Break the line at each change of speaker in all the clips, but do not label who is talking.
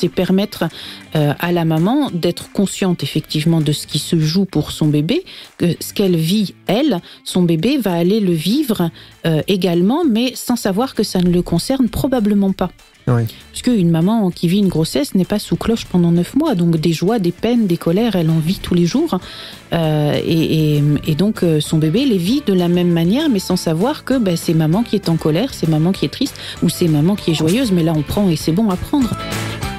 c'est permettre euh, à la maman d'être consciente effectivement de ce qui se joue pour son bébé, que ce qu'elle vit, elle, son bébé va aller le vivre euh, également, mais sans savoir que ça ne le concerne probablement pas. Oui. Parce qu'une maman qui vit une grossesse n'est pas sous cloche pendant neuf mois, donc des joies, des peines, des colères, elle en vit tous les jours. Euh, et, donc son bébé les vit de la même manière, mais sans savoir que ben, c'est maman qui est en colère, c'est maman qui est triste, ou c'est maman qui est joyeuse, mais là on prend et c'est bon à prendre.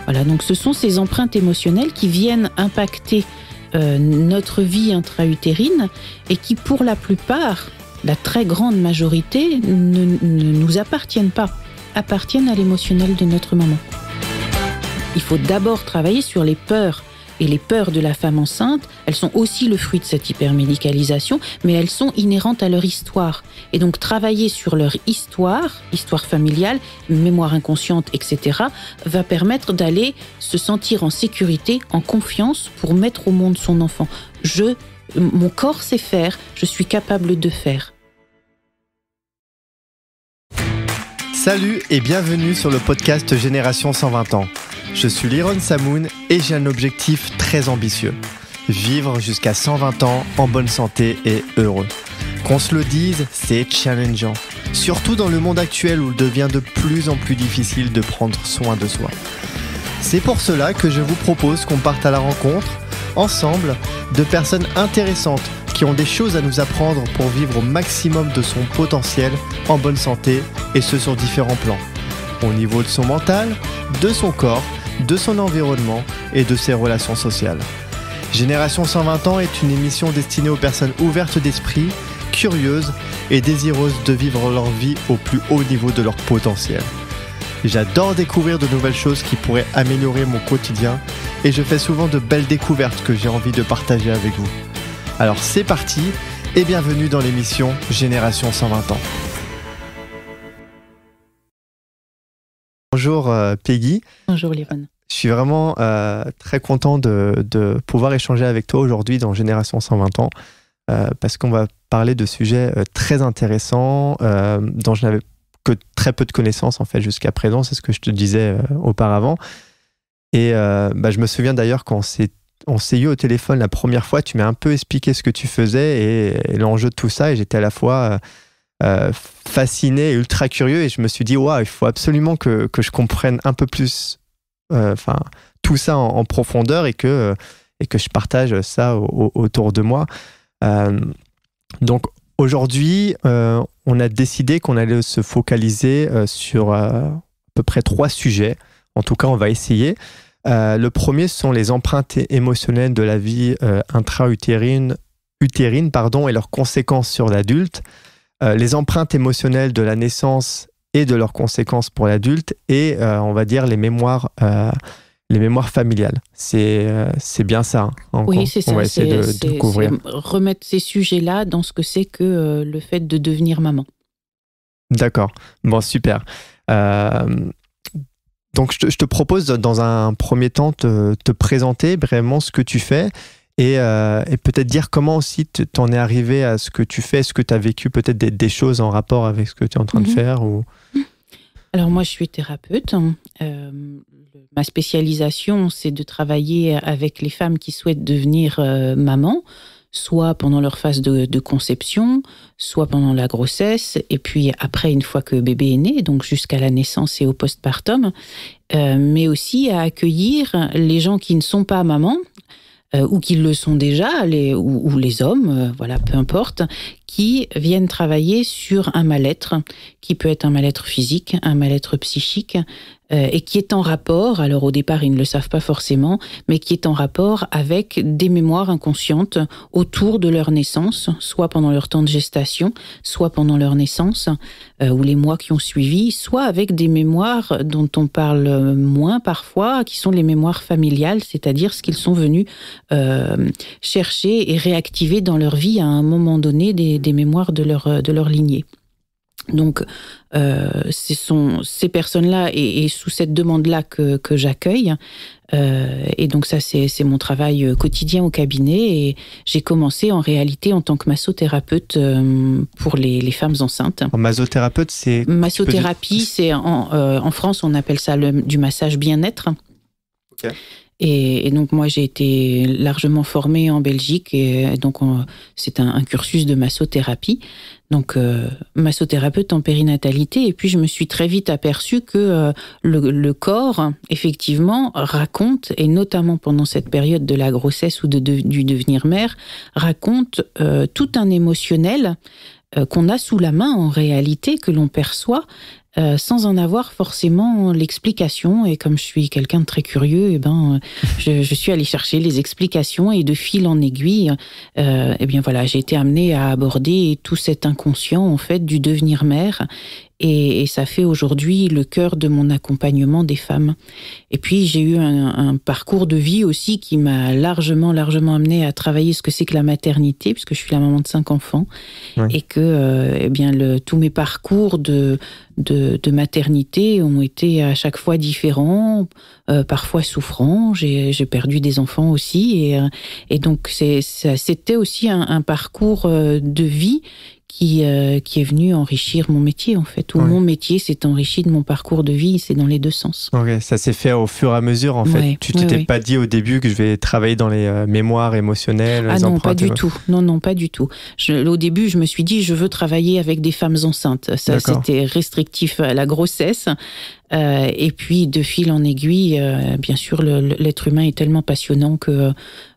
Voilà, donc ce sont ces empreintes émotionnelles qui viennent impacter euh, notre vie intra-utérine et qui, pour la plupart, la très grande majorité, ne nous appartiennent pas, appartiennent à l'émotionnel de notre maman. Il faut d'abord travailler sur les peurs et les peurs de la femme enceinte, elles sont aussi le fruit de cette hypermédicalisation, mais elles sont inhérentes à leur histoire. Et donc travailler sur leur histoire, histoire familiale, mémoire inconsciente, etc., va permettre d'aller se sentir en sécurité, en confiance pour mettre au monde son enfant. Je, mon corps sait faire, je suis capable de faire.
Salut et bienvenue sur le podcast Génération 120 ans. Je suis Liron Samoun et j'ai un objectif très ambitieux. Vivre jusqu'à 120 ans en bonne santé et heureux. Qu'on se le dise, c'est challengeant. Surtout dans le monde actuel où il devient de plus en plus difficile de prendre soin de soi. C'est pour cela que je vous propose qu'on parte à la rencontre, ensemble, de personnes intéressantes qui ont des choses à nous apprendre pour vivre au maximum de son potentiel en bonne santé et ce sur différents plans. Au niveau de son mental, de son corps de son environnement et de ses relations sociales. Génération 120 ans est une émission destinée aux personnes ouvertes d'esprit, curieuses et désireuses de vivre leur vie au plus haut niveau de leur potentiel. J'adore découvrir de nouvelles choses qui pourraient améliorer mon quotidien et je fais souvent de belles découvertes que j'ai envie de partager avec vous. Alors c'est parti et bienvenue dans l'émission Génération 120 ans. Bonjour euh, Peggy. Bonjour Liron. Je suis vraiment euh, très content de, pouvoir échanger avec toi aujourd'hui dans Génération 120 ans, euh, parce qu'on va parler de sujets très intéressants dont je n'avais que très peu de connaissances en fait jusqu'à présent, c'est ce que je te disais auparavant. Et bah, je me souviens d'ailleurs quand on s'est eu au téléphone la première fois, tu m'as un peu expliqué ce que tu faisais et l'enjeu de tout ça, et j'étais à la fois euh, fasciné, ultra curieux, et je me suis dit, waouh, il faut absolument que, je comprenne un peu plus euh, tout ça en, profondeur et que, euh, et que je partage ça autour de moi. donc aujourd'hui, on a décidé qu'on allait se focaliser sur à peu près trois sujets. En tout cas, on va essayer. le premier sont les empreintes émotionnelles de la vie intra-utérine utérine, pardon, et leurs conséquences sur l'adulte. Euh, les empreintes émotionnelles de la naissance et de leurs conséquences pour l'adulte et euh, on va dire les mémoires euh, les mémoires familiales. C'est c'est bien ça. Hein, oui, c'est ça. On va essayer de,
Remettre ces sujets-là dans ce que c'est que le fait de devenir maman.
D'accord. Bon, super. donc, je te, propose dans un premier temps de te présenter vraiment ce que tu fais euh, et, peut-être dire comment aussi en es arrivé à ce que tu fais, ce que tu as vécu, peut-être des, des, choses en rapport avec ce que tu es en train de mhm. faire ou...
Alors moi, je suis thérapeute. Hein. Euh, ma spécialisation, c'est de travailler avec les femmes qui souhaitent devenir euh, maman, soit pendant leur phase de, conception, soit pendant la grossesse, et puis après, une fois que bébé est né, donc jusqu'à la naissance et au postpartum, mais aussi à accueillir les gens qui ne sont pas mamans euh, ou qu'ils le sont déjà, ou, les hommes, euh, voilà, peu importe, qui viennent travailler sur un mal-être, qui peut être un mal-être physique, un mal-être psychique, euh, et qui est en rapport, alors au départ ils ne le savent pas forcément, mais qui est en rapport avec des mémoires inconscientes autour de leur naissance, soit pendant leur temps de gestation, soit pendant leur naissance euh, ou les mois qui ont suivi, soit avec des mémoires dont on parle moins parfois, qui sont les mémoires familiales, c'est-à-dire ce qu'ils sont venus euh, chercher et réactiver dans leur vie à un moment donné des, des mémoires de leur, de leur lignée. Donc, euh, ce sont ces personnes-là et, sous cette demande-là que, j'accueille. Euh, et donc ça, c'est mon travail euh, quotidien au cabinet. Et j'ai commencé en réalité en tant que massothérapeute pour les, femmes enceintes.
En massothérapeute, c'est... Massothérapie,
c'est en, France, on appelle ça du massage bien-être. Et, donc moi j'ai été largement formée en Belgique et euh, donc c'est un, cursus de massothérapie, donc euh, massothérapeute en périnatalité. Et puis je me suis très vite aperçue que euh, le, corps effectivement raconte et notamment pendant cette période de la grossesse ou de, du devenir mère raconte tout un émotionnel qu'on a sous la main en réalité, que l'on perçoit euh, sans en avoir forcément l'explication. Et comme je suis quelqu'un de très curieux, et eh ben, euh, je, je, suis allée chercher les explications et de fil en aiguille, et euh, eh bien voilà, j'ai été amenée à aborder tout cet inconscient en fait du devenir mère. Et, ça fait aujourd'hui le cœur de mon accompagnement des femmes. Et puis j'ai eu un, un, parcours de vie aussi qui m'a largement, largement amené à travailler ce que c'est que la maternité, puisque je suis la maman de cinq enfants, et que euh, eh bien le, tous mes parcours de de, maternité ont été à chaque fois différents, euh, parfois souffrants. J'ai perdu des enfants aussi. Et, euh, et donc, c'était aussi un, un, parcours euh, de vie qui, euh, qui est venu enrichir mon métier, en fait, où mon métier s'est enrichi de mon parcours de vie, c'est dans les deux sens.
Ok, ça s'est fait au fur et à mesure, en fait. tu t'étais pas dit au début que je vais travailler dans les euh, mémoires émotionnelles Ah non, pas du tout.
Non, non, pas du tout. au début, je me suis dit, je veux travailler avec des femmes enceintes. Ça, c'était restrictif à la grossesse. Euh, et puis, de fil en aiguille, euh, bien sûr, l'être humain est tellement passionnant que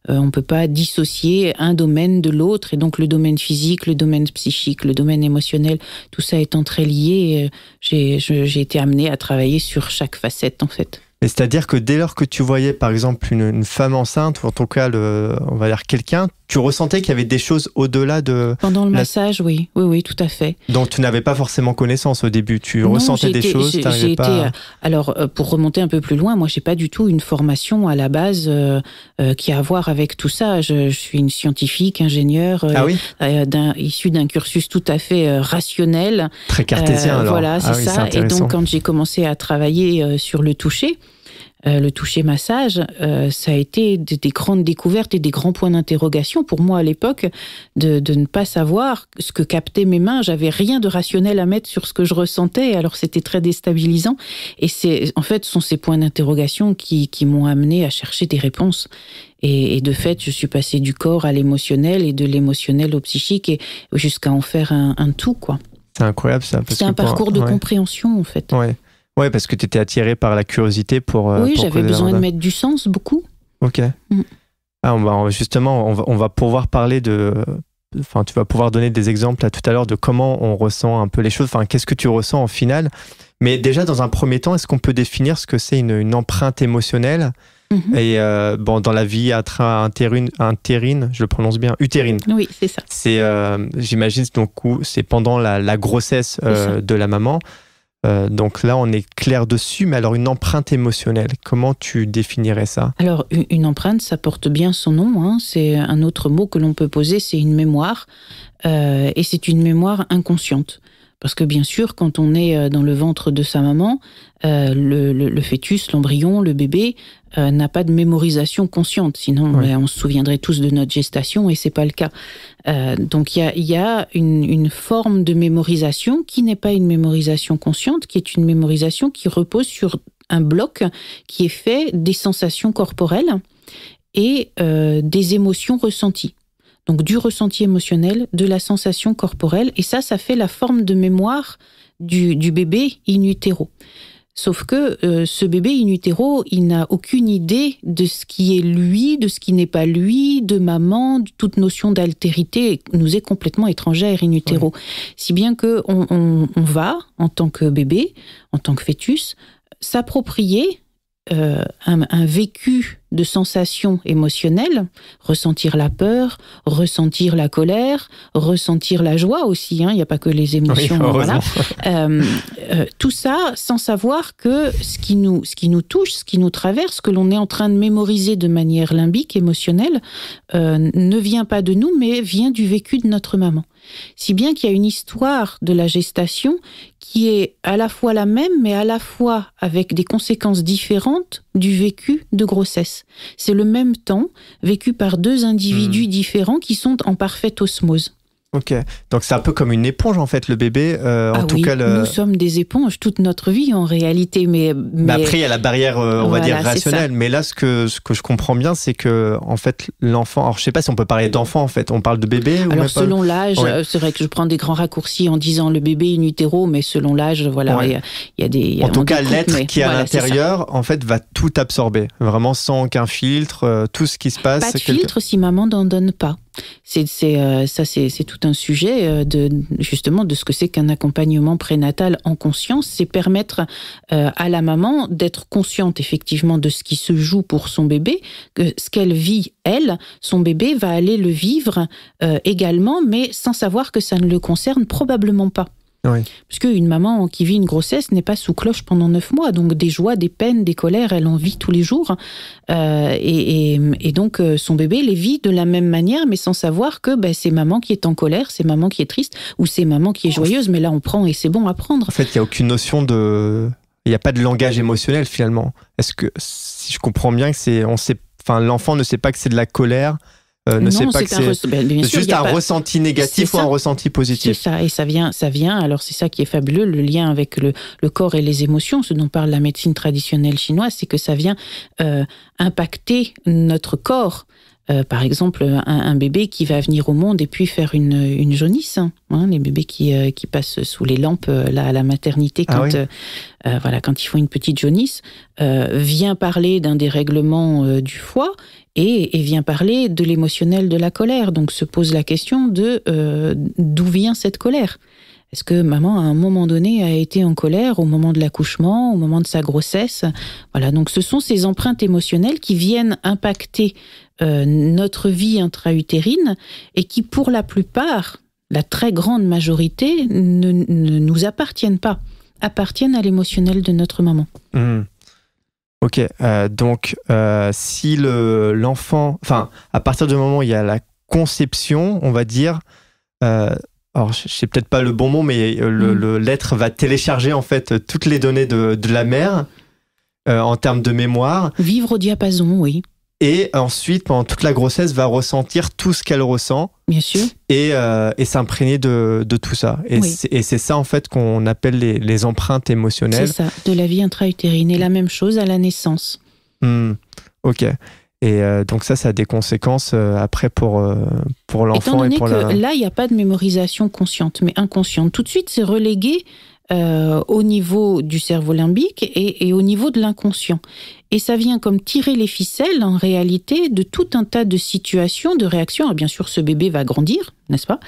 on euh, on peut pas dissocier un domaine de l'autre. Et donc, le domaine physique, le domaine psychique, le domaine émotionnel, tout ça étant très lié, j'ai été amené à travailler sur chaque facette, en fait.
C'est-à-dire que dès lors que tu voyais, par exemple, une, femme enceinte, ou en tout cas, on va dire quelqu'un, tu ressentais qu'il y avait des choses au-delà de... Pendant le
massage, oui, oui, oui, tout à fait.
Donc tu n'avais pas forcément connaissance au début, tu ressentais des choses, tu pas... Été, euh,
alors euh, pour remonter un peu plus loin, moi j'ai pas du tout une formation à la base euh, qui a à voir avec tout ça. Je, suis une scientifique, ingénieure, ah issue d'un cursus tout à fait rationnel.
Très cartésien alors. Voilà, ah c'est ça. Et donc quand
j'ai commencé à travailler sur le toucher, euh, le toucher massage, euh, ça a été des, grandes découvertes et des grands points d'interrogation pour moi à l'époque de, ne pas savoir ce que captaient mes mains. J'avais rien de rationnel à mettre sur ce que je ressentais, alors c'était très déstabilisant. Et c'est en fait, ce sont ces points d'interrogation qui, m'ont amené à chercher des réponses. Et, de fait, je suis passée du corps à l'émotionnel et de l'émotionnel au psychique et jusqu'à en faire un, tout, quoi.
C'est incroyable ça. C'est un parcours de
compréhension en fait.
Ouais. Ouais, parce que tu étais attiré par la curiosité pour. Euh, oui, j'avais besoin de
mettre du sens beaucoup. Ok. Mm.
Ah, va, justement, on va, on va, pouvoir parler de. Enfin, tu vas pouvoir donner des exemples tout à l'heure de comment on ressent un peu les choses. Enfin, qu'est-ce que tu ressens en final Mais déjà, dans un premier temps, est-ce qu'on peut définir ce que c'est une, empreinte émotionnelle mm-hmm. Et euh, bon, dans la vie intérine, intérine, je le prononce bien, utérine. Oui, c'est ça. C'est, euh, j'imagine, donc, c'est pendant la, grossesse de la maman. Euh, donc là, on est clair dessus, mais alors une empreinte émotionnelle, comment tu définirais ça
Alors une empreinte, ça porte bien son nom, hein. c'est un autre mot que l'on peut poser, c'est une mémoire, euh, et c'est une mémoire inconsciente. Parce que bien sûr, quand on est euh, dans le ventre de sa maman, le, fœtus, l'embryon, le bébé euh, n'a pas de mémorisation consciente. Sinon, ben, on se souviendrait tous de notre gestation et c'est pas le cas. Euh, donc il y a, une, forme de mémorisation qui n'est pas une mémorisation consciente, qui est une mémorisation qui repose sur un bloc qui est fait des sensations corporelles et euh, des émotions ressenties. Donc du ressenti émotionnel, de la sensation corporelle, et ça, ça fait la forme de mémoire du bébé in utero. Sauf que euh, ce bébé in il n'a aucune idée de ce qui est lui, de ce qui n'est pas lui, de maman, toute notion d'altérité nous est complètement étrangère in utero. Si bien que on, on va, en tant que bébé, en tant que fœtus, s'approprier euh, un, vécu de sensations émotionnelles, ressentir la peur, ressentir la colère, ressentir la joie aussi, hein, il n'y a pas que les émotions. Euh, euh, tout ça sans savoir que ce qui, nous, ce qui nous touche, ce qui nous traverse, que l'on est en train de mémoriser de manière limbique, émotionnelle, ne vient pas de nous, mais vient du vécu de notre maman. Si bien qu'il y a une histoire de la gestation qui est à la fois la même, mais à la fois avec des conséquences différentes du vécu de grossesse. C'est le même temps vécu par deux individus hmm. différents qui sont en parfaite osmose.
Ok, donc c'est un peu comme une éponge en fait, le bébé. Euh, en ah tout cas, nous sommes
des éponges toute notre vie en réalité, mais, après il y
a la barrière, euh, on va dire rationnelle. Mais là, ce que ce que je comprends bien, c'est que en fait l'enfant. Alors je sais pas si on peut parler d'enfant en fait. On parle de bébé. Alors selon l'âge, euh, c'est
vrai que je prends des grands raccourcis en disant le bébé in utero, mais selon l'âge, voilà, il,
y a, des. en tout cas, l'être qui est à l'intérieur, en fait, va tout absorber, vraiment sans aucun filtre, tout ce qui se passe. Pas filtre
si maman n'en donne pas. C'est, euh, ça, c'est, tout un sujet euh, de, justement de ce que c'est qu'un accompagnement prénatal en conscience. C'est permettre euh, à la maman d'être consciente effectivement de ce qui se joue pour son bébé, que ce qu'elle vit, elle, son bébé va aller le vivre également, mais sans savoir que ça ne le concerne probablement pas. Parce qu'une maman qui vit une grossesse n'est pas sous cloche pendant neuf mois. Donc des joies, des peines, des colères, elle en vit tous les jours. Euh, et, donc euh, son bébé les vit de la même manière, mais sans savoir que ben, c'est maman qui est en colère, c'est maman qui est triste, ou c'est maman qui est joyeuse. Mais là, on prend et
c'est bon à prendre. En fait, il n'y a aucune notion de... Il n'y a pas de langage émotionnel finalement. Est-ce que, si je comprends bien, que c'est, on enfin, l'enfant ne sait pas que c'est de la colère, euh, ne non, que c'est juste un ressenti négatif ou un ressenti positif.
C'est ça, et ça vient, ça vient. Alors c'est ça qui est fabuleux, le lien avec le, le, corps et les émotions, ce dont parle la médecine traditionnelle chinoise, c'est que ça vient euh, impacter notre corps euh, par exemple, un, bébé qui va venir au monde et puis faire une, une jaunisse. Hein, hein, les bébés euh, qui, passent sous les lampes euh, là, à la maternité ah quand, voilà, quand ils font une petite jaunisse, vient parler d'un dérèglement du foie et, et, vient parler de l'émotionnel de la colère. Donc se pose la question de d'où vient cette colère est-ce que maman, à un moment donné, a été en colère au moment de l'accouchement, au moment de sa grossesse Voilà, donc ce sont ces empreintes émotionnelles qui viennent impacter euh, notre vie intra-utérine et qui, pour la plupart, la très grande majorité, ne, nous appartiennent pas, appartiennent à l'émotionnel de notre maman.
Hmm. Ok, euh, donc euh, si l'enfant, enfin, à partir du moment où il y a la conception, on va dire, alors je sais peut-être pas le bon mot, mais hmm. l'être va télécharger en fait toutes les données de, la mère. en termes de mémoire. Vivre au diapason, oui et ensuite, pendant toute la grossesse, va ressentir tout ce qu'elle ressent. Bien sûr. Et, euh, et s'imprégner de, de, tout ça. Et c'est ça, en fait, qu'on appelle les, empreintes émotionnelles. C'est ça,
de la vie intra-utérine. Et la même chose à la naissance.
Hmm. Ok. Et euh, donc ça, ça a des conséquences euh, après pour, pour l'enfant et pour que Là,
il n'y a pas de mémorisation consciente, mais inconsciente. Tout de suite, c'est relégué euh, au niveau du cerveau limbique et, au niveau de l'inconscient. Et ça vient comme tirer les ficelles, en réalité, de tout un tas de situations, de réactions. Alors ah, bien sûr, ce bébé va grandir, n'est-ce pas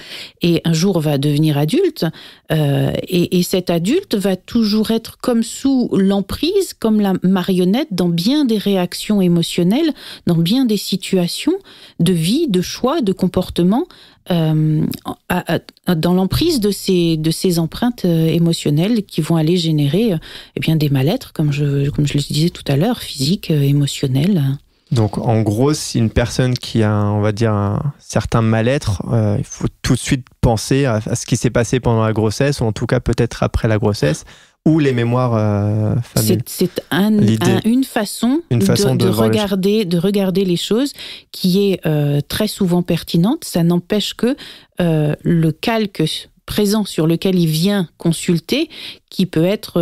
Et un jour va devenir adulte. Euh, et, et, cet adulte va toujours être comme sous l'emprise, comme la marionnette, dans bien des réactions émotionnelles, dans bien des situations de vie, de choix, de comportement euh, dans l'emprise de ces, empreintes euh, émotionnelles qui vont aller générer et euh, eh bien, des mal-êtres, comme je, comme je le disais tout à l'heure, physiques, émotionnels.
Donc en gros, si une personne qui a, on va dire, un certain mal-être, il faut tout de suite penser à ce qui s'est passé pendant la grossesse, ou en tout cas peut-être après la grossesse, ou les mémoires euh, C'est
une façon, de, regarder, de regarder les choses qui est euh, très souvent pertinente. Ça n'empêche que euh, le calque présent sur lequel il vient consulter, qui peut être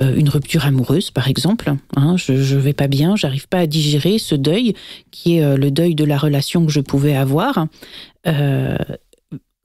une rupture amoureuse, par exemple. Hein, je ne vais pas bien, j'arrive pas à digérer ce deuil, qui est le deuil de la relation que je pouvais avoir.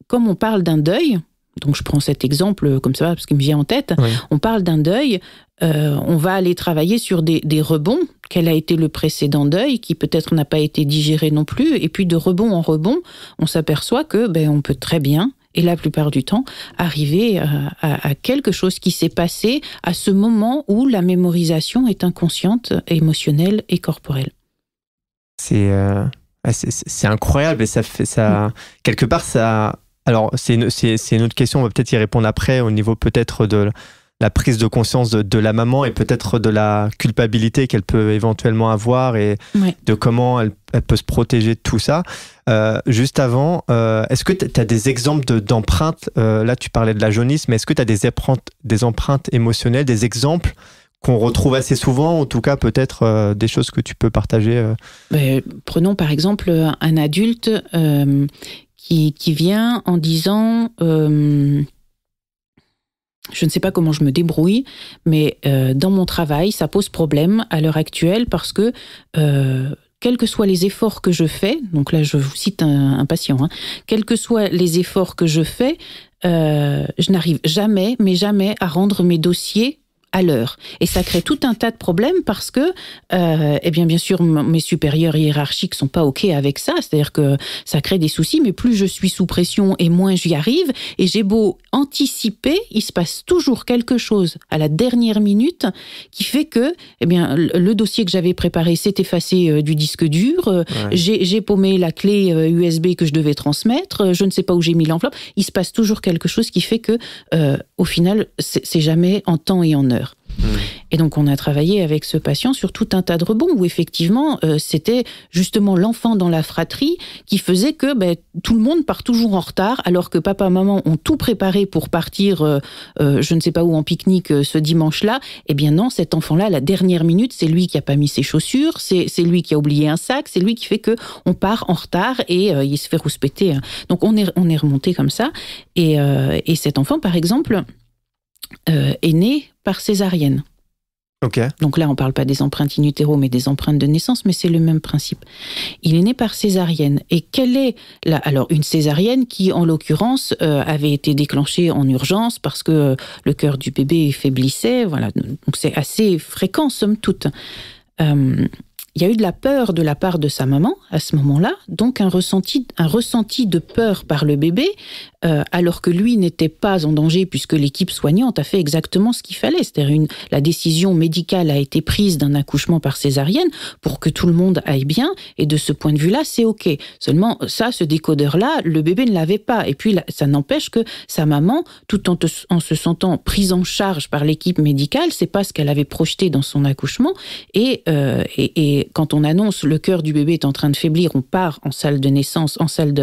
comme on parle d'un deuil, donc je prends cet exemple euh, comme ça parce qu'il me vient en tête, on parle d'un deuil, euh, on va aller travailler sur des, rebonds, quel a été le précédent deuil qui peut-être n'a pas été digéré non plus, et puis de rebond en rebond, on s'aperçoit que ben, on peut très bien, et la plupart du temps, arriver euh, à, quelque chose qui s'est passé à ce moment où la mémorisation est inconsciente, émotionnelle et corporelle.
C'est ah, incroyable ça fait ça mm. quelque part ça alors, c'est une, autre question, on va peut-être y répondre après, au niveau peut-être de la prise de conscience de, la maman et peut-être de la culpabilité qu'elle peut éventuellement avoir et de comment elle, peut se protéger de tout ça. Euh, juste avant, euh, est-ce que tu as des exemples d'empreintes euh, Là, tu parlais de la jaunisse, mais est-ce que tu as des empreintes, des empreintes émotionnelles, des exemples qu'on retrouve assez souvent, en tout cas peut-être des choses que tu peux partager.
Ben, prenons par exemple un adulte qui, qui vient en disant euh, je ne sais pas comment je me débrouille, mais euh, dans mon travail, ça pose problème à l'heure actuelle parce que euh, quels que soient les efforts que je fais, donc là je vous cite un, un patient, hein, quels que soient les efforts que je fais, euh, je n'arrive jamais, mais jamais à rendre mes dossiers à l'heure. Et ça crée tout un tas de problèmes parce que, euh, eh bien, bien sûr, mes supérieurs hiérarchiques sont pas OK avec ça. C'est-à-dire que ça crée des soucis, mais plus je suis sous pression et moins j'y arrive. Et j'ai beau anticiper, il se passe toujours quelque chose à la dernière minute qui fait que, eh bien, le dossier que j'avais préparé s'est effacé euh, du disque dur. Euh, j'ai paumé la clé USB euh, que je devais transmettre. Je ne sais pas où j'ai mis l'enveloppe. Il se passe toujours quelque chose qui fait que, au final, c'est jamais en temps et en heure. Et donc on a travaillé avec ce patient sur tout un tas de rebonds où effectivement euh, c'était justement l'enfant dans la fratrie qui faisait que ben, tout le monde part toujours en retard alors que papa et maman ont tout préparé pour partir euh, euh, je ne sais pas où en pique-nique ce dimanche-là. Eh bien non, cet enfant-là la dernière minute c'est lui qui a pas mis ses chaussures, c'est lui qui a oublié un sac, c'est lui qui fait que on part en retard et il se fait rouspéter. Hein. Donc on est, on est remonté comme ça et, et cet enfant par exemple est né césarienne. Donc là, on parle pas des empreintes in mais des empreintes de naissance, mais c'est le même principe. Il est né par césarienne. Et quelle est la... Alors, une césarienne qui, en l'occurrence, euh, avait été déclenchée en urgence parce que euh, le cœur du bébé faiblissait. Voilà. Donc c'est assez fréquent, somme toute. Euh, il y a eu de la peur de la part de sa maman à ce moment-là, donc un ressenti, un ressenti de peur par le bébé euh, alors que lui n'était pas en danger puisque l'équipe soignante a fait exactement ce qu'il fallait. C'est-à-dire la décision médicale a été prise d'un accouchement par césarienne pour que tout le monde aille bien et de ce point de vue-là, c'est OK. Seulement, ça, ce décodeur-là, le bébé ne l'avait pas. Et puis, ça n'empêche que sa maman, tout en, se sentant prise en charge par l'équipe médicale, c'est pas ce qu'elle avait projeté dans son accouchement. Euh, et, quand on annonce le cœur du bébé est en train de faiblir, on part en salle de naissance, en salle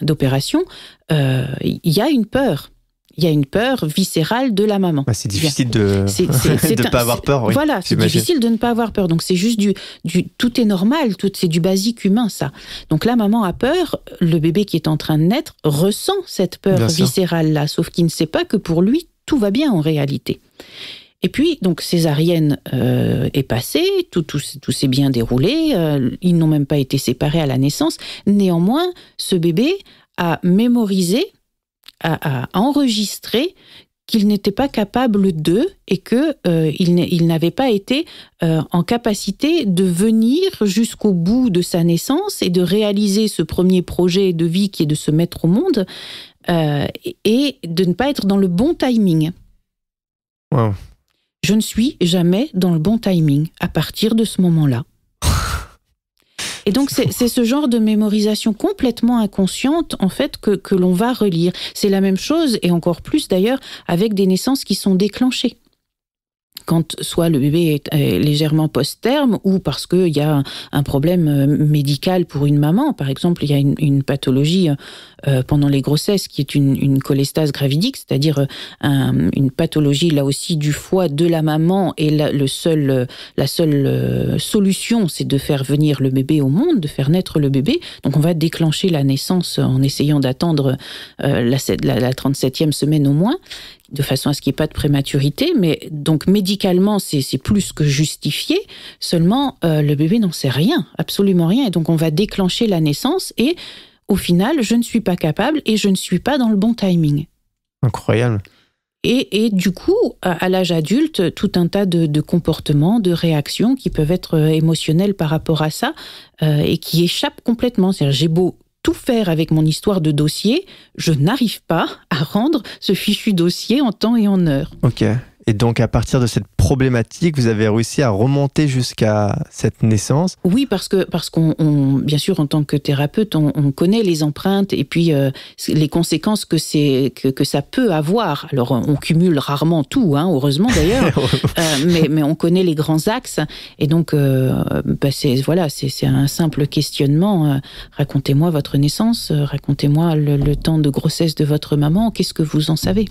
d'opération il euh, y a une peur il y a une peur viscérale de la maman. Ah, c'est difficile de ne pas avoir peur. voilà, c'est difficile de ne pas avoir peur. Donc c'est juste du, du, tout est normal, tout c'est du basique humain ça. Donc la maman a peur, le bébé qui est en train de naître ressent cette peur viscérale là, sauf qu'il ne sait pas que pour lui tout va bien en réalité. Et puis, donc, césarienne euh, est passée, tout, tout, tout s'est bien déroulé, euh, ils n'ont même pas été séparés à la naissance. Néanmoins, ce bébé à mémoriser, à, enregistrer qu'il n'était pas capable de et que euh, il n'avait pas été euh, en capacité de venir jusqu'au bout de sa naissance et de réaliser ce premier projet de vie qui est de se mettre au monde euh, et de ne pas être dans le bon timing. Je ne suis jamais dans le bon timing à partir de ce moment-là. Et donc, c'est ce genre de mémorisation complètement inconsciente, en fait, que, que l'on va relire. C'est la même chose, et encore plus d'ailleurs, avec des naissances qui sont déclenchées quand soit le bébé est légèrement post-terme ou parce qu'il y a un problème euh, médical pour une maman. Par exemple, il y a une, pathologie euh, euh, pendant les grossesses qui est une, cholestase gravidique, c'est-à-dire une pathologie là aussi du foie de la maman et la, le la seule solution, c'est de faire venir le bébé au monde, de faire naître le bébé. Donc on va déclencher la naissance en essayant d'attendre la, la, la 37e semaine au moins de façon à ce qu'il n'y ait pas de prématurité. Mais donc médicalement, c'est plus que justifié. Seulement, euh, le bébé n'en sait rien, absolument rien. Et donc on va déclencher la naissance et au final, je ne suis pas capable et je ne suis pas dans le bon timing. Incroyable. Et, et, du coup, à, l'âge adulte, tout un tas de, comportements, de réactions qui peuvent être euh, émotionnelles par rapport à ça euh, et qui échappent complètement. C'est-à-dire, j'ai beau tout faire avec mon histoire de dossier, je n'arrive pas à rendre ce fichu dossier en temps et en heure.
Ok. Et donc, à partir de cette problématique, vous avez réussi à remonter jusqu'à cette naissance
Oui, parce que parce qu'on, bien sûr, en tant que thérapeute, on, connaît les empreintes et puis euh, les conséquences que c'est que, que, ça peut avoir. Alors, on cumule rarement tout, hein, heureusement d'ailleurs, euh, mais, mais, on connaît les grands axes. Et donc, euh, bah, c'est voilà, c'est un simple questionnement. racontez-moi votre naissance, racontez-moi le temps de grossesse de votre maman. Qu'est-ce que vous en savez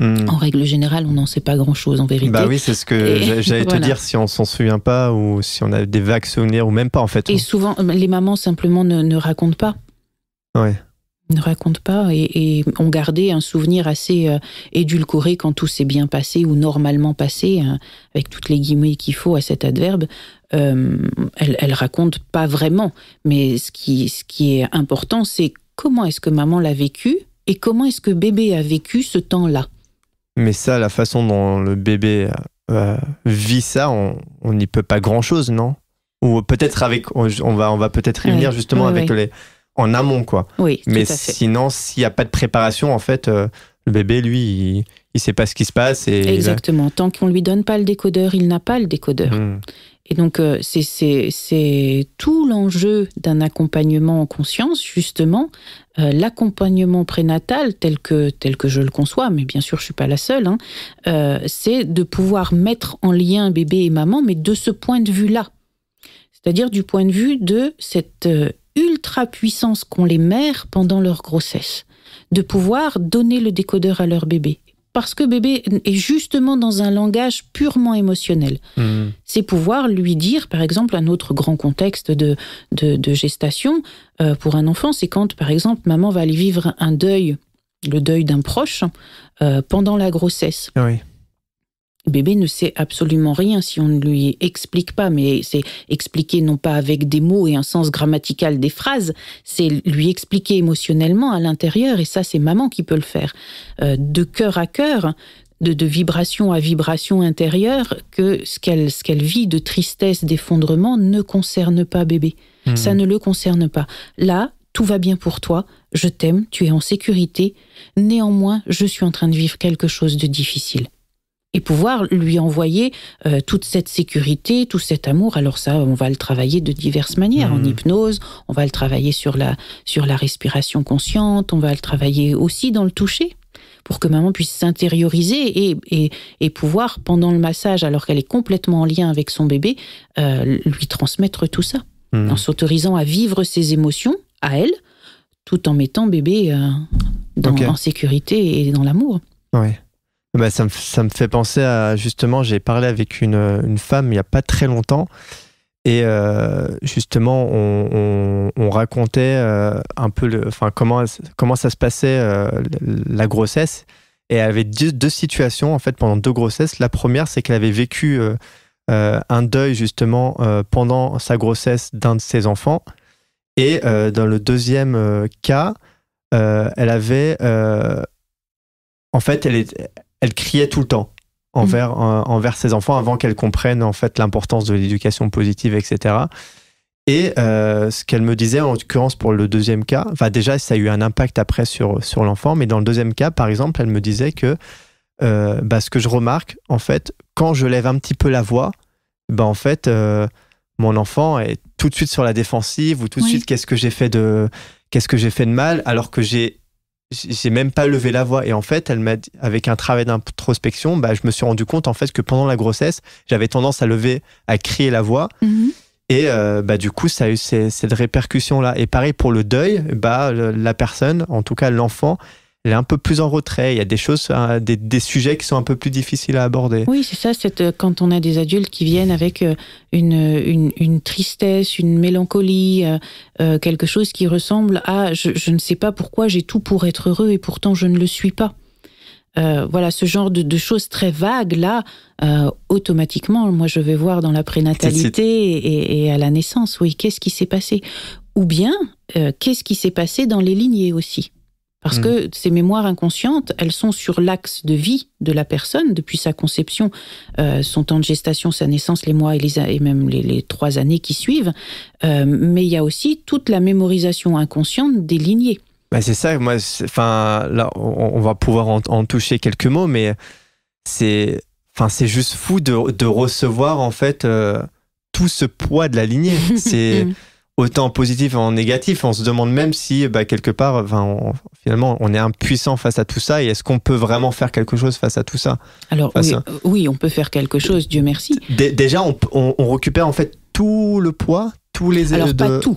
Hmm. En règle générale, on n'en sait pas grand-chose en vérité. Bah oui, c'est ce que j'allais te dire, si
on s'en souvient pas ou si on a des vagues souvenirs ou même pas en fait. Et
souvent, les mamans simplement ne, racontent pas. Oui. ne racontent pas et, ont gardé un souvenir assez euh, édulcoré quand tout s'est bien passé ou normalement passé, hein, avec toutes les guillemets qu'il faut à cet adverbe. Euh, elle, racontent raconte pas vraiment, mais ce qui, ce qui est important, c'est comment est-ce que maman l'a vécu et comment est-ce que bébé a vécu ce temps-là.
Mais ça, la façon dont le bébé euh, vit ça, on n'y peut pas grand-chose, non Ou peut-être euh, avec, on, va, on va peut-être y venir justement avec les en amont, quoi. Oui. Mais sinon, s'il n'y a pas de préparation, en fait, euh, le bébé, lui, il, ne sait pas ce qui se passe. Exactement.
Tant qu'on lui donne pas le décodeur, il n'a pas le décodeur. Hmm. Et donc, euh, c'est tout l'enjeu d'un accompagnement en conscience, justement, euh, l'accompagnement prénatal tel que, tel que je le conçois, mais bien sûr, je ne suis pas la seule, hein, euh, c'est de pouvoir mettre en lien bébé et maman, mais de ce point de vue-là. C'est-à-dire du point de vue de cette ultra-puissance qu'ont les mères pendant leur grossesse de pouvoir donner le décodeur à leur bébé parce que bébé est justement dans un langage purement émotionnel. Mm. C'est pouvoir lui dire, par exemple, un autre grand contexte de, de, gestation euh, pour un enfant, c'est quand, par exemple, maman va aller vivre un deuil, le deuil d'un proche, euh, pendant la grossesse. Oui bébé ne sait absolument rien si on ne lui explique pas, mais c'est expliquer non pas avec des mots et un sens grammatical des phrases, c'est lui expliquer émotionnellement à l'intérieur, et ça c'est maman qui peut le faire, euh, de cœur à cœur, de, de, vibration à vibration intérieure, que ce qu'elle vit de tristesse, d'effondrement ne concerne pas bébé. Mmh. Ça ne le concerne pas. Là, tout va bien pour toi, je t'aime, tu es en sécurité, néanmoins, je suis en train de vivre quelque chose de difficile et pouvoir lui envoyer euh, toute cette sécurité, tout cet amour. Alors ça, on va le travailler de diverses manières, en mmh. hypnose, on va le travailler sur la, sur la respiration consciente, on va le travailler aussi dans le toucher pour que maman puisse s'intérioriser et, pouvoir, pendant le massage, alors qu'elle est complètement en lien avec son bébé, euh, lui transmettre tout ça, mmh. en s'autorisant à vivre ses émotions à elle, tout en mettant bébé euh, dans, en sécurité et dans l'amour.
Ouais. Bah, ça, me, ça, me, fait penser à justement, j'ai parlé avec une, euh, une femme il n'y a pas très longtemps. Et euh, justement, on, on, racontait euh, un peu le, enfin, comment, comment ça se passait la grossesse. Et elle avait deux, deux, situations en fait pendant deux grossesses. La première, c'est qu'elle avait vécu un deuil justement pendant sa grossesse d'un de ses enfants. Et dans le deuxième cas, elle avait. en fait, elle, est, elle criait tout le temps envers, mm. euh, envers ses enfants avant qu'elle comprenne en fait l'importance de l'éducation positive, etc. Et euh, ce qu'elle me disait, en l'occurrence pour le deuxième cas, déjà ça a eu un impact après sur, sur l'enfant, mais dans le deuxième cas, par exemple, elle me disait que euh, bah, ce que je remarque, en fait, quand je lève un petit peu la voix, bah, en fait, mon enfant est tout de suite sur la défensive ou tout de suite qu'est-ce que j'ai fait de qu'est-ce que j'ai fait de mal alors que j'ai j'ai même pas levé la voix. Et en fait, elle m'a avec un travail d'introspection, bah, je me suis rendu compte en fait que pendant la grossesse, j'avais tendance à lever, à crier la voix. Mm-hmm. Et euh, bah, du coup, ça a eu cette répercussion-là. Et pareil pour le deuil, bah, la personne, en tout cas l'enfant, elle est un peu plus en retrait. Il y a des choses, hein, des, sujets qui sont un peu plus difficiles à aborder. Oui,
c'est ça. C'est euh, quand on a des adultes qui viennent avec euh, une, tristesse, une mélancolie, euh, quelque chose qui ressemble à je, ne sais pas pourquoi j'ai tout pour être heureux et pourtant je ne le suis pas. voilà, ce genre de, choses très vagues, là, automatiquement, moi, je vais voir dans la prénatalité et, à la naissance, oui, qu'est-ce qui s'est passé Ou bien, qu'est-ce qui s'est passé dans les lignées aussi parce mm. que ces mémoires inconscientes, elles sont sur l'axe de vie de la personne depuis sa conception, euh, son temps de gestation, sa naissance, les mois et, les, et même les, trois années qui suivent. Euh, mais il y a aussi toute la mémorisation inconsciente des lignées.
Bah, c'est ça, moi, enfin, là, on, va pouvoir en, toucher quelques mots, mais c'est, enfin, c'est juste fou de, recevoir en fait euh, tout ce poids de la lignée. c'est mm autant positif en négatif. On se demande même si, bah, quelque part, finalement, on est impuissant face à tout ça. Et est-ce qu'on peut vraiment faire quelque chose face à tout ça
Alors euh, oui, on peut faire quelque chose, Dieu merci. déjà, on, récupère en fait tout le poids, tous les... Alors de... pas tout,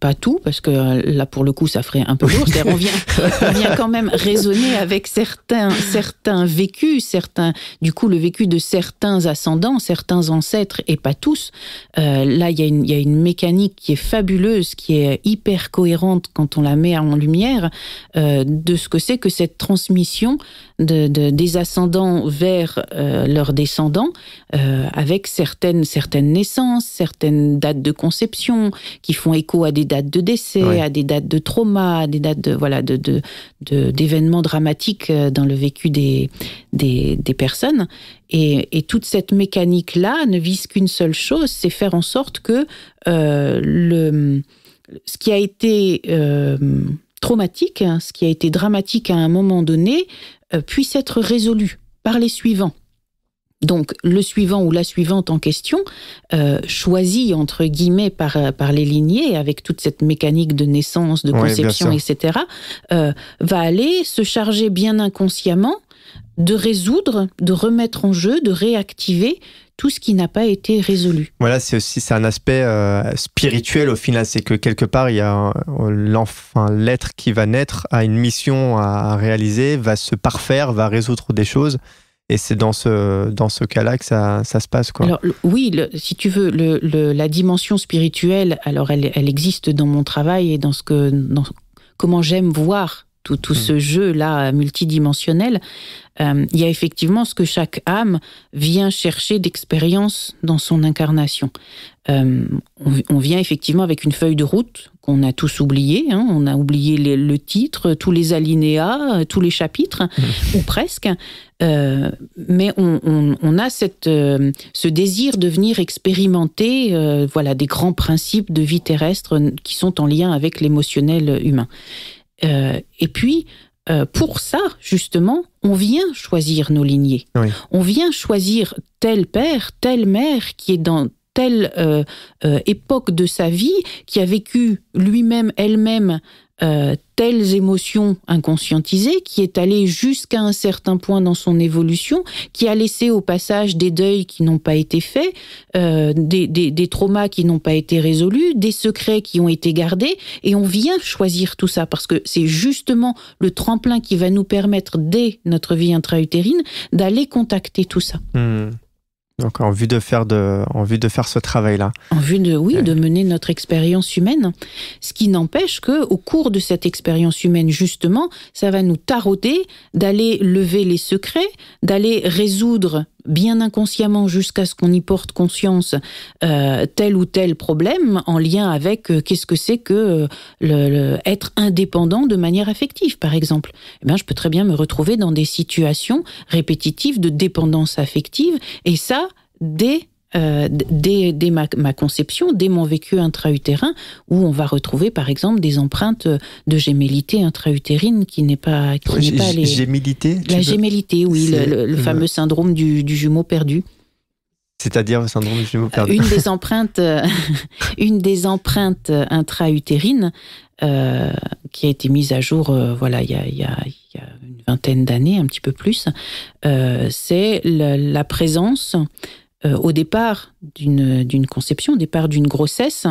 pas, tout, parce que euh, là, pour le coup, ça ferait un peu lourd. On vient, quand même raisonner avec certains, certains vécus, certains, du coup, le vécu de certains ascendants, certains ancêtres, et pas tous. Euh, là, il y, y, a une mécanique qui est fabuleuse, qui est hyper cohérente quand on la met en lumière, euh, de ce que c'est que cette transmission de, des ascendants vers leurs descendants, avec certaines, certaines naissances, certaines dates de conception qui font écho à des dates de décès, à des dates de trauma, à des dates de voilà de d'événements dramatiques euh, dans le vécu des des, personnes. Et, toute cette mécanique là ne vise qu'une seule chose, c'est faire en sorte que euh, le ce qui a été euh, traumatique, hein, ce qui a été dramatique à un moment donné, puisse être résolu par les suivants. Donc le suivant ou la suivante en question, euh, choisi entre guillemets euh, par, les lignées, avec toute cette mécanique de naissance, de conception, etc., euh, va aller se charger bien inconsciemment de résoudre, de remettre en jeu, de réactiver tout ce qui n'a pas été
résolu. Voilà, c'est aussi c'est un aspect spirituel au final, c'est que quelque part il y a l'enfant, l'être qui va naître a une mission à réaliser, va se parfaire, va résoudre des choses. Et c'est dans ce, dans ce cas-là que ça, se passe. Quoi. Alors,
oui, si tu veux, la dimension spirituelle, alors elle, existe dans mon travail et dans, ce que, dans comment j'aime voir tout, tout mm. ce jeu-là multidimensionnel, euh, il y a effectivement ce que chaque âme vient chercher d'expérience dans son incarnation. Euh, on, vient effectivement avec une feuille de route qu'on a tous oubliée. Hein, on a oublié le titre, tous les alinéas, tous les chapitres, mm. ou presque. Euh, mais on, on, on a cette, ce désir de venir expérimenter voilà, des grands principes de vie terrestre qui sont en lien avec l'émotionnel humain. Euh, et puis, euh, pour ça, justement, on vient choisir nos lignées. On vient choisir tel père, telle mère qui est dans telle euh, époque de sa vie, qui a vécu lui-même, elle-même, euh, telles émotions inconscientisées, qui est allée jusqu'à un certain point dans son évolution, qui a laissé au passage des deuils qui n'ont pas été faits, euh, des, des, traumas qui n'ont pas été résolus, des secrets qui ont été gardés, et on vient choisir tout ça, parce que c'est justement le tremplin qui va nous permettre, dès notre vie intra-utérine, d'aller contacter tout ça.
Hmm. Donc en vue de faire de, en vue de faire ce travail-là.
En vue de, oui, de mener notre expérience humaine. Ce qui n'empêche que, au cours de cette expérience humaine, justement, ça va nous tarauder d'aller lever les secrets, d'aller résoudre bien inconsciemment jusqu'à ce qu'on y porte conscience euh, tel ou tel problème en lien avec euh, qu'est-ce que c'est que euh, le, être indépendant de manière affective par exemple eh bien je peux très bien me retrouver dans des situations répétitives de dépendance affective et ça dès euh, dès, ma, conception, dès mon vécu intra-utérin, où on va retrouver par exemple des empreintes de gémellité intra-utérine qui n'est pas, qui ouais, pas La
gémellité,
oui, le, fameux syndrome du, jumeau perdu.
C'est-à-dire le syndrome du jumeau perdu. Une des
empreintes, euh, une des empreintes euh, intra-utérines qui a été mise à jour, voilà, il y a, une vingtaine d'années, un petit peu plus, c'est la, présence euh, au départ d'une conception, au départ d'une grossesse,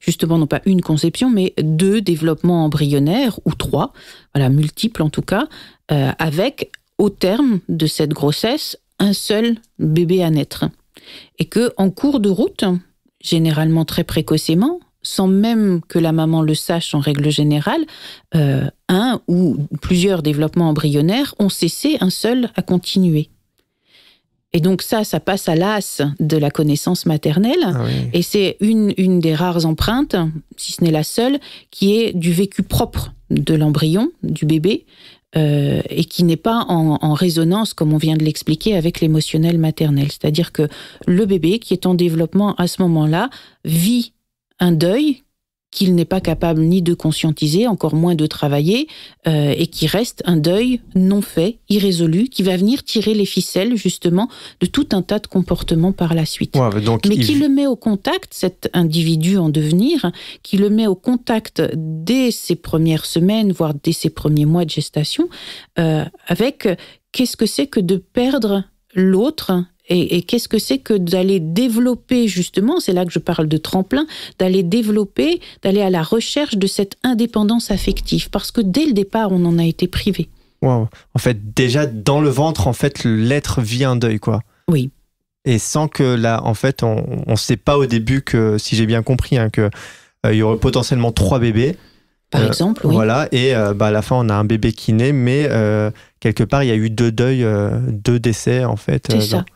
justement non pas une conception, mais deux développements embryonnaires, ou trois, voilà, multiples en tout cas, euh, avec au terme de cette grossesse un seul bébé à naître. Et que en cours de route, généralement très précocement, sans même que la maman le sache en règle générale, euh, un ou plusieurs développements embryonnaires ont cessé, un seul a continué. Et donc ça, ça passe à l'as de la connaissance maternelle. Ah et c'est une, une des rares empreintes, si ce n'est la seule, qui est du vécu propre de l'embryon, du bébé, euh, et qui n'est pas en, en, résonance, comme on vient de l'expliquer, avec l'émotionnel maternel. C'est-à-dire que le bébé qui est en développement à ce moment-là vit un deuil qu'il n'est pas capable ni de conscientiser, encore moins de travailler, euh, et qui reste un deuil non fait, irrésolu, qui va venir tirer les ficelles justement de tout un tas de comportements par la suite. Mais qui le met au contact, cet individu en devenir, qui le met au contact dès ses premières semaines, voire dès ses premiers mois de gestation, euh, avec qu'est-ce que c'est que de perdre l'autre et, qu'est-ce que c'est que d'aller développer, justement, c'est là que je parle de tremplin, d'aller développer, d'aller à la recherche de cette indépendance affective, parce que dès le départ, on en a été privé.
Wow. En fait, déjà dans le ventre, en fait, l'être vit un deuil, quoi. Oui. Et sans que là, en fait, on ne sait pas au début que, si j'ai bien compris, hein, que euh, il y aurait potentiellement trois bébés. Par euh, exemple, oui. Voilà, et euh, bah, à la fin, on a un bébé qui naît, mais quelque part, il y a eu deux deuils, deux décès, en fait. C'est ça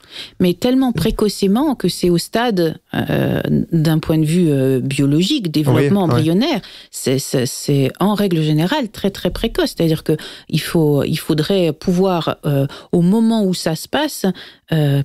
mais tellement précocement que c'est au stade, euh, d'un point de vue euh, biologique, développement embryonnaire, c'est en règle générale très très précoce. C'est-à-dire qu'il faut, il faudrait pouvoir, euh, au moment où ça se passe,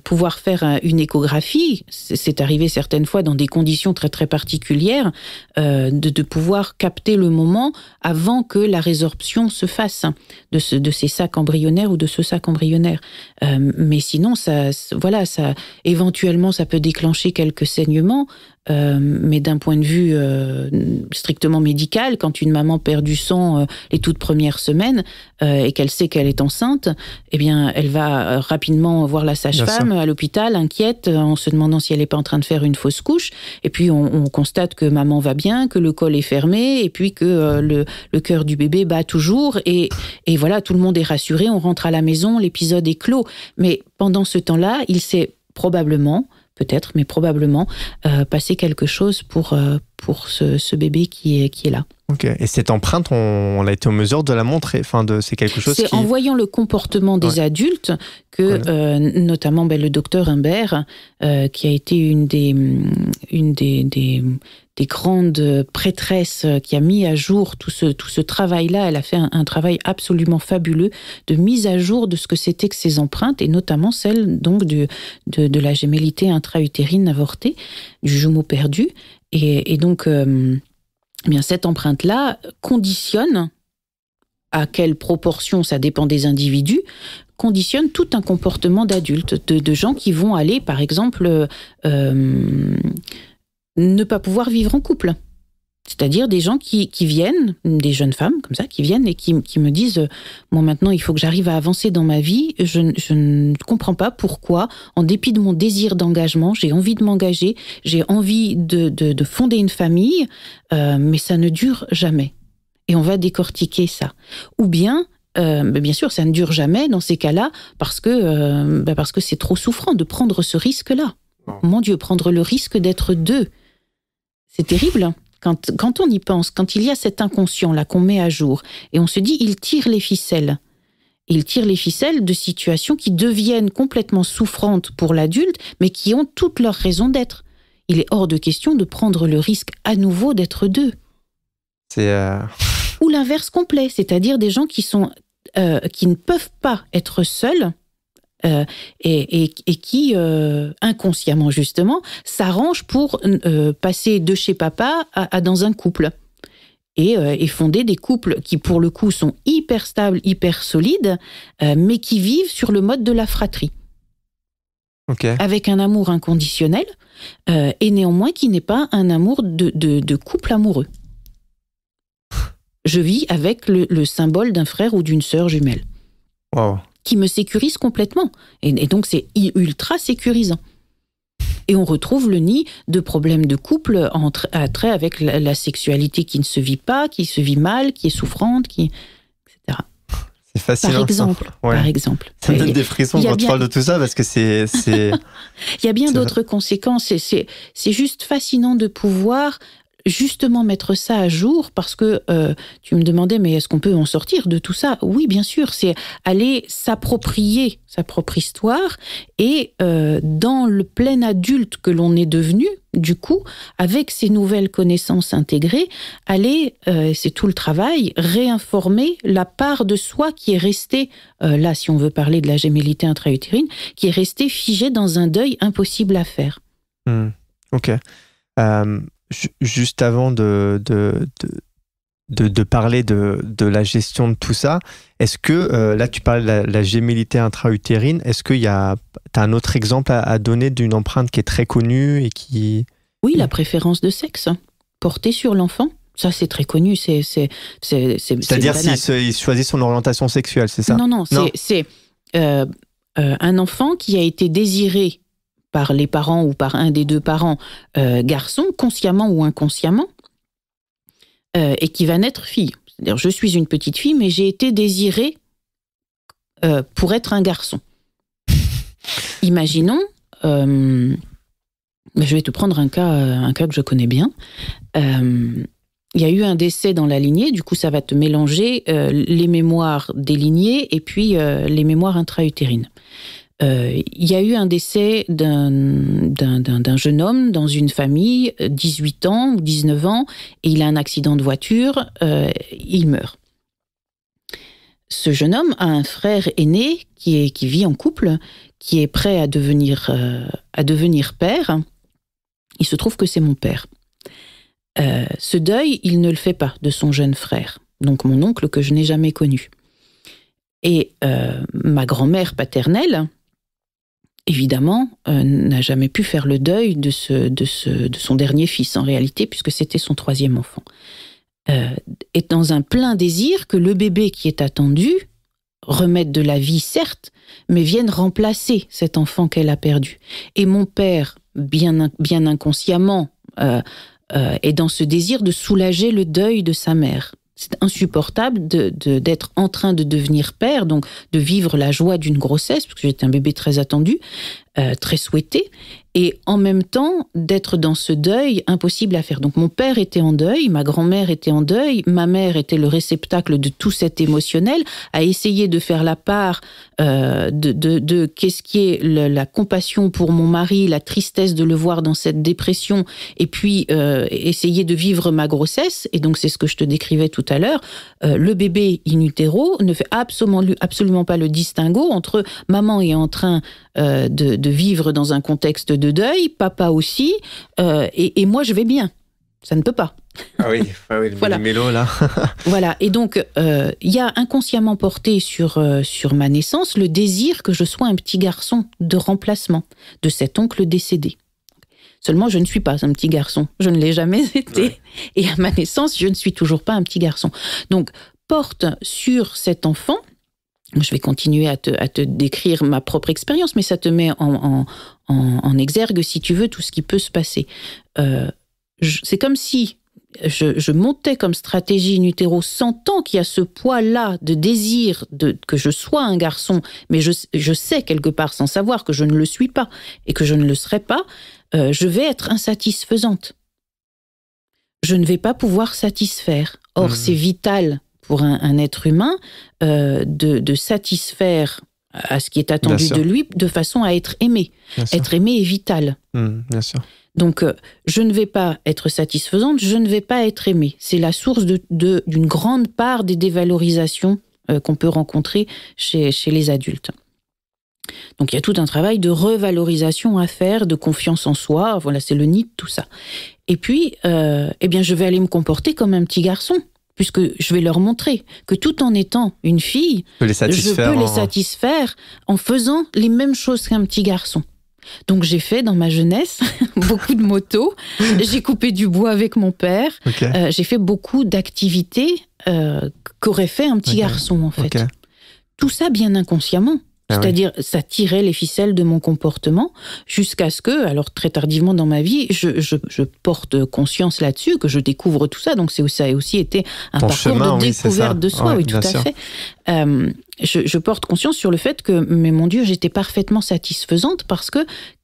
pouvoir faire une échographie. C'est arrivé certaines fois dans des conditions très très particulières, de, de, pouvoir capter le moment avant que la résorption se fasse de, de ces sacs embryonnaires ou de ce sac embryonnaire. mais sinon, ça, voilà, ça éventuellement ça peut déclencher quelques saignements, euh, mais d'un point de vue euh, strictement médical, quand une maman perd du sang euh, les toutes premières semaines et qu'elle sait qu'elle est enceinte, eh bien, elle va rapidement voir la sage-femme à l'hôpital, inquiète, en se demandant si elle n'est pas en train de faire une fausse couche. Et puis, on, constate que maman va bien, que le col est fermé, et puis que le, le cœur du bébé bat toujours. Et, et voilà, tout le monde est rassuré, on rentre à la maison, l'épisode est clos. Mais pendant ce temps-là, il sait probablement peut-être, mais probablement, euh, passer quelque chose pour, euh, pour ce, bébé qui est, qui est là.
Et cette empreinte, on, l'a a été en mesure de la montrer. Enfin, c'est quelque chose. C'est en
voyant le comportement des adultes que, euh, notamment, ben, le docteur Humbert, euh, qui a été une des, une des, des, grandes prêtresses qui a mis à jour tout ce, tout ce travail-là. Elle a fait un, travail absolument fabuleux de mise à jour de ce que c'était que ces empreintes, et notamment celle donc de, de, de la gémellité intra-utérine avortée, du jumeau perdu. Et, donc, euh, eh bien cette empreinte-là conditionne, à quelle proportion, ça dépend des individus, conditionne tout un comportement d'adultes, de, gens qui vont aller, par exemple, euh, euh, ne pas pouvoir vivre en couple c'est-à-dire des gens qui, viennent, des jeunes femmes comme ça, qui viennent et qui, me disent Moi, maintenant, il faut que j'arrive à avancer dans ma vie. Je, ne comprends pas pourquoi, en dépit de mon désir d'engagement, j'ai envie de m'engager, j'ai envie de, fonder une famille, euh, mais ça ne dure jamais. Et on va décortiquer ça. Ou bien, euh, bien sûr, ça ne dure jamais dans ces cas-là parce que euh, bah, parce que c'est trop souffrant de prendre ce risque-là. Mon Dieu, prendre le risque d'être deux, c'est terrible. Hein. Quand, on y pense, quand il y a cet inconscient-là qu'on met à jour, et on se dit, il tire les ficelles. Il tire les ficelles de situations qui deviennent complètement souffrantes pour l'adulte, mais qui ont toutes leurs raisons d'être. Il est hors de question de prendre le risque à nouveau d'être deux. C'est. Euh, Ou l'inverse complet, c'est-à-dire des gens qui sont euh, qui ne peuvent pas être seuls euh, et, qui, euh, inconsciemment justement, s'arrange pour euh, passer de chez papa à, dans un couple. Et, fonder des couples qui, pour le coup, sont hyper stables, hyper solides, mais qui vivent sur le mode de la fratrie. Avec un amour inconditionnel, et néanmoins qui n'est pas un amour de, couple amoureux. Je vis avec le, symbole d'un frère ou d'une sœur jumelle. waouh qui me sécurise complètement. Et, donc c'est ultra sécurisant. Et on retrouve le nid de problèmes de couple entre, à trait avec la, sexualité qui ne se vit pas, qui se vit mal, qui est souffrante, qui etc.
C'est fascinant. Par hein, exemple. Par exemple. Ça donne des frissons quand tu de tout ça parce que c'est. Il
y a bien d'autres conséquences. C'est juste fascinant de pouvoir justement mettre ça à jour parce que euh, tu me demandais mais est-ce qu'on peut en sortir de tout ça Oui, bien sûr, c'est aller s'approprier sa propre histoire et euh, dans le plein adulte que l'on est devenu, du coup, avec ces nouvelles connaissances intégrées, aller, euh, c'est tout le travail, réinformer la part de soi qui est restée, là si on veut parler de la gémellité intra-utérine, qui est restée figée dans un deuil impossible à faire.
Hmm. Ok juste avant de, de, de, parler de, la gestion de tout ça, est-ce que, euh, là tu parles de la, la gémilité intra-utérine, est-ce que tu as un autre exemple à, donner d'une empreinte qui est très connue et qui...
Oui, la préférence de sexe portée sur l'enfant. Ça, c'est très connu. C'est,
à dire s'il choisit son orientation sexuelle, c'est ça Non, non,
c'est euh, euh, un enfant qui a été désiré par les parents ou par un des deux parents euh, garçon, consciemment ou inconsciemment, euh, et qui va naître fille. C'est-à-dire, je suis une petite fille, mais j'ai été désirée euh, pour être un garçon. Imaginons, je vais te prendre un cas, un cas que je connais bien. Il y a eu un décès dans la lignée, du coup ça va te mélanger les mémoires des lignées et puis les mémoires intra-utérines. Euh, il y a eu un décès d'un jeune homme dans une famille, 18 ans ou 19 ans, et il a un accident de voiture, euh, il meurt ce jeune homme a un frère aîné qui, vit en couple, qui est prêt euh, à devenir, père. Il se trouve que c'est mon père. ce deuil, il ne le fait pas de son jeune frère, donc mon oncle que je n'ai jamais connu. Et ma grand-mère paternelle, évidemment, euh, n'a jamais pu faire le deuil de, ce, de, ce, de son dernier fils, en réalité, puisque c'était son troisième enfant. est euh, dans un plein désir que le bébé qui est attendu remette de la vie, certes, mais vienne remplacer cet enfant qu'elle a perdu. Et mon père, bien, bien inconsciemment, euh, est dans ce désir de soulager le deuil de sa mère. C'est insupportable d'être de, d'être en train de devenir père, donc de vivre la joie d'une grossesse, parce que j'étais un bébé très attendu, euh, très souhaité, et en même temps d'être dans ce deuil impossible à faire. Donc mon père était en deuil, ma grand-mère était en deuil, ma mère était le réceptacle de tout cet émotionnel, à essayer de faire la part euh, de, de, qu'est-ce qui est la compassion pour mon mari, la tristesse de le voir dans cette dépression, et puis euh, essayer de vivre ma grossesse, et donc c'est ce que je te décrivais tout à l'heure, le bébé in utero ne fait absolument, absolument pas le distinguo entre maman est en train de vivre dans un contexte de deuil, papa aussi, euh, et, moi je vais bien. Ça ne peut
pas. Ah oui, ah le voilà. mélo là.
voilà, et donc euh, il y a inconsciemment porté sur, euh, sur ma naissance le désir que je sois un petit garçon de remplacement de cet oncle décédé. Seulement, je ne suis pas un petit garçon, je ne l'ai jamais été, et à ma naissance, je ne suis toujours pas un petit garçon. Donc, porte sur cet enfant je vais continuer à te, décrire ma propre expérience, mais ça te met en, exergue, si tu veux, tout ce qui peut se passer. Euh, c'est comme si je, montais comme stratégie in utero, sentant qu'il y a ce poids-là de désir de, que je sois un garçon, mais je, sais quelque part, sans savoir, que je ne le suis pas et que je ne le serai pas, euh, je vais être insatisfaisante. Je ne vais pas pouvoir satisfaire. Or, mmh. c'est vital pour un, être humain euh, de, satisfaire à ce qui est attendu de lui de façon à être aimé. être aimé est vital. Mmh, Donc, euh, je ne vais pas être satisfaisante, je ne vais pas être aimé. C'est la source d'une grande part des dévalorisations euh, qu'on peut rencontrer chez, les adultes. Donc il y a tout un travail de revalorisation à faire, de confiance en soi, voilà, c'est le nid de tout ça. Et puis, eh bien, je vais aller me comporter comme un petit garçon puisque je vais leur montrer que tout en étant une fille, je peux les satisfaire, en... faisant les mêmes choses qu'un petit garçon. Donc j'ai fait dans ma jeunesse beaucoup de motos, j'ai coupé du bois avec mon père, euh, j'ai fait beaucoup d'activités euh, qu'aurait fait un petit garçon en fait. Tout ça bien inconsciemment. Ah C'est-à-dire, ça tirait les ficelles de mon comportement jusqu'à ce que, alors très tardivement dans ma vie, je, porte conscience là-dessus, que je découvre tout ça. Donc, ça a aussi été un parcours de découverte de soi, oui, tout à fait. Euh, je, porte conscience sur le fait que, mais mon Dieu, j'étais parfaitement satisfaisante parce que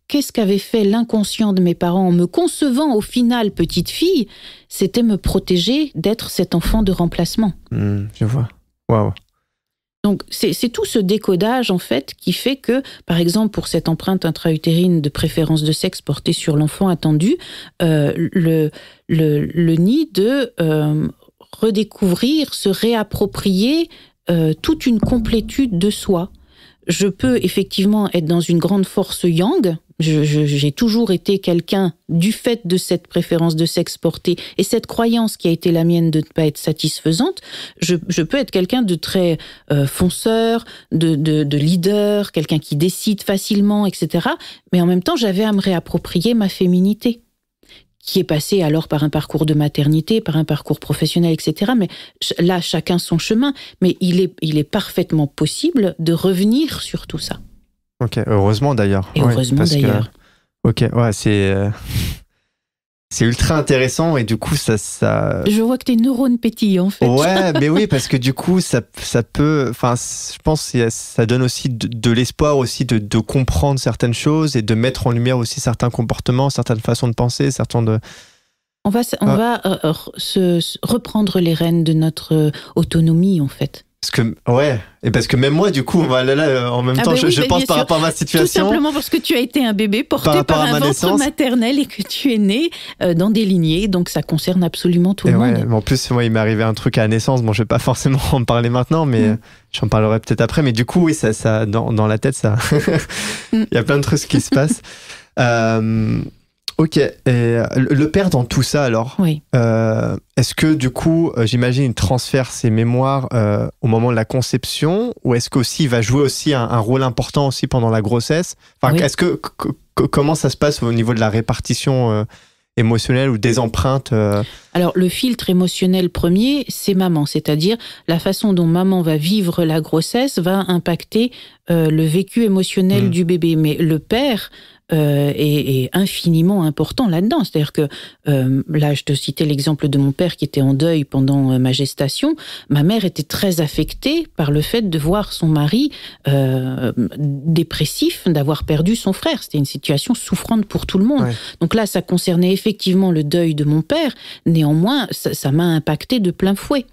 qu'est-ce qu'avait fait l'inconscient de mes parents en me concevant au final petite fille C'était me protéger d'être cet enfant de remplacement.
Hmm, je vois. Waouh.
Donc c'est tout ce décodage en fait qui fait que, par exemple, pour cette empreinte intra-utérine de préférence de sexe portée sur l'enfant attendu, euh, le, nid de euh, redécouvrir, se réapproprier euh, toute une complétude de soi. Je peux effectivement être dans une grande force yang, j'ai toujours été quelqu'un, du fait de cette préférence de sexe et cette croyance qui a été la mienne de ne pas être satisfaisante, je, peux être quelqu'un de très euh, fonceur, de, leader, quelqu'un qui décide facilement, etc. Mais en même temps, j'avais à me réapproprier ma féminité qui est passée alors par un parcours de maternité, par un parcours professionnel, etc. Mais là, chacun son chemin, mais il est parfaitement possible de revenir sur tout ça.
Ok, heureusement d'ailleurs. heureusement d'ailleurs. Ok, ouais, c'est. Euh, c'est ultra intéressant et du coup, ça. ça... Je
vois que tes neurones pétillent en fait. Ouais, mais
oui, parce que du coup, ça, ça peut. Enfin, je pense que ça donne aussi de, l'espoir aussi de, comprendre certaines choses et de mettre en lumière aussi certains comportements, certaines façons de penser, certains de.
On va, on ah. va euh, euh, se, reprendre les rênes de notre
autonomie en fait. Parce que, ouais, et parce que même moi, du coup, là, là, en même ah temps, bah je, pense par rapport à ma situation. Tout simplement
parce que tu as été un bébé porté par, un ventre maternel et que tu es né euh, dans des lignées, donc ça concerne absolument tout le
monde. en plus, moi, il m'est arrivé un truc à la naissance, bon, je vais pas forcément en parler maintenant, mais mm. j'en parlerai peut-être après. Mais du coup, oui, ça, ça dans, dans la tête, ça. il y a plein de trucs qui se passent. Euh, Ok, euh, le père dans tout ça alors Oui. Euh, est-ce que du coup, euh, j'imagine, il transfère ses mémoires au moment de la conception ou est-ce qu'aussi va jouer aussi un, rôle important aussi pendant la grossesse enfin, que, comment ça se passe au niveau de la répartition émotionnelle ou des empreintes
Alors le filtre émotionnel premier, c'est maman, c'est-à-dire la façon dont maman va vivre la grossesse va impacter le vécu émotionnel mmh. du bébé, mais le père euh, est, infiniment important là-dedans. C'est-à-dire que, euh, là, je te citais l'exemple de mon père qui était en deuil pendant euh, ma gestation. Ma mère était très affectée par le fait de voir son mari euh, dépressif, d'avoir perdu son frère. C'était une situation souffrante pour tout le monde. Donc là, ça concernait effectivement le deuil de mon père. Néanmoins, ça m'a impacté de plein fouet.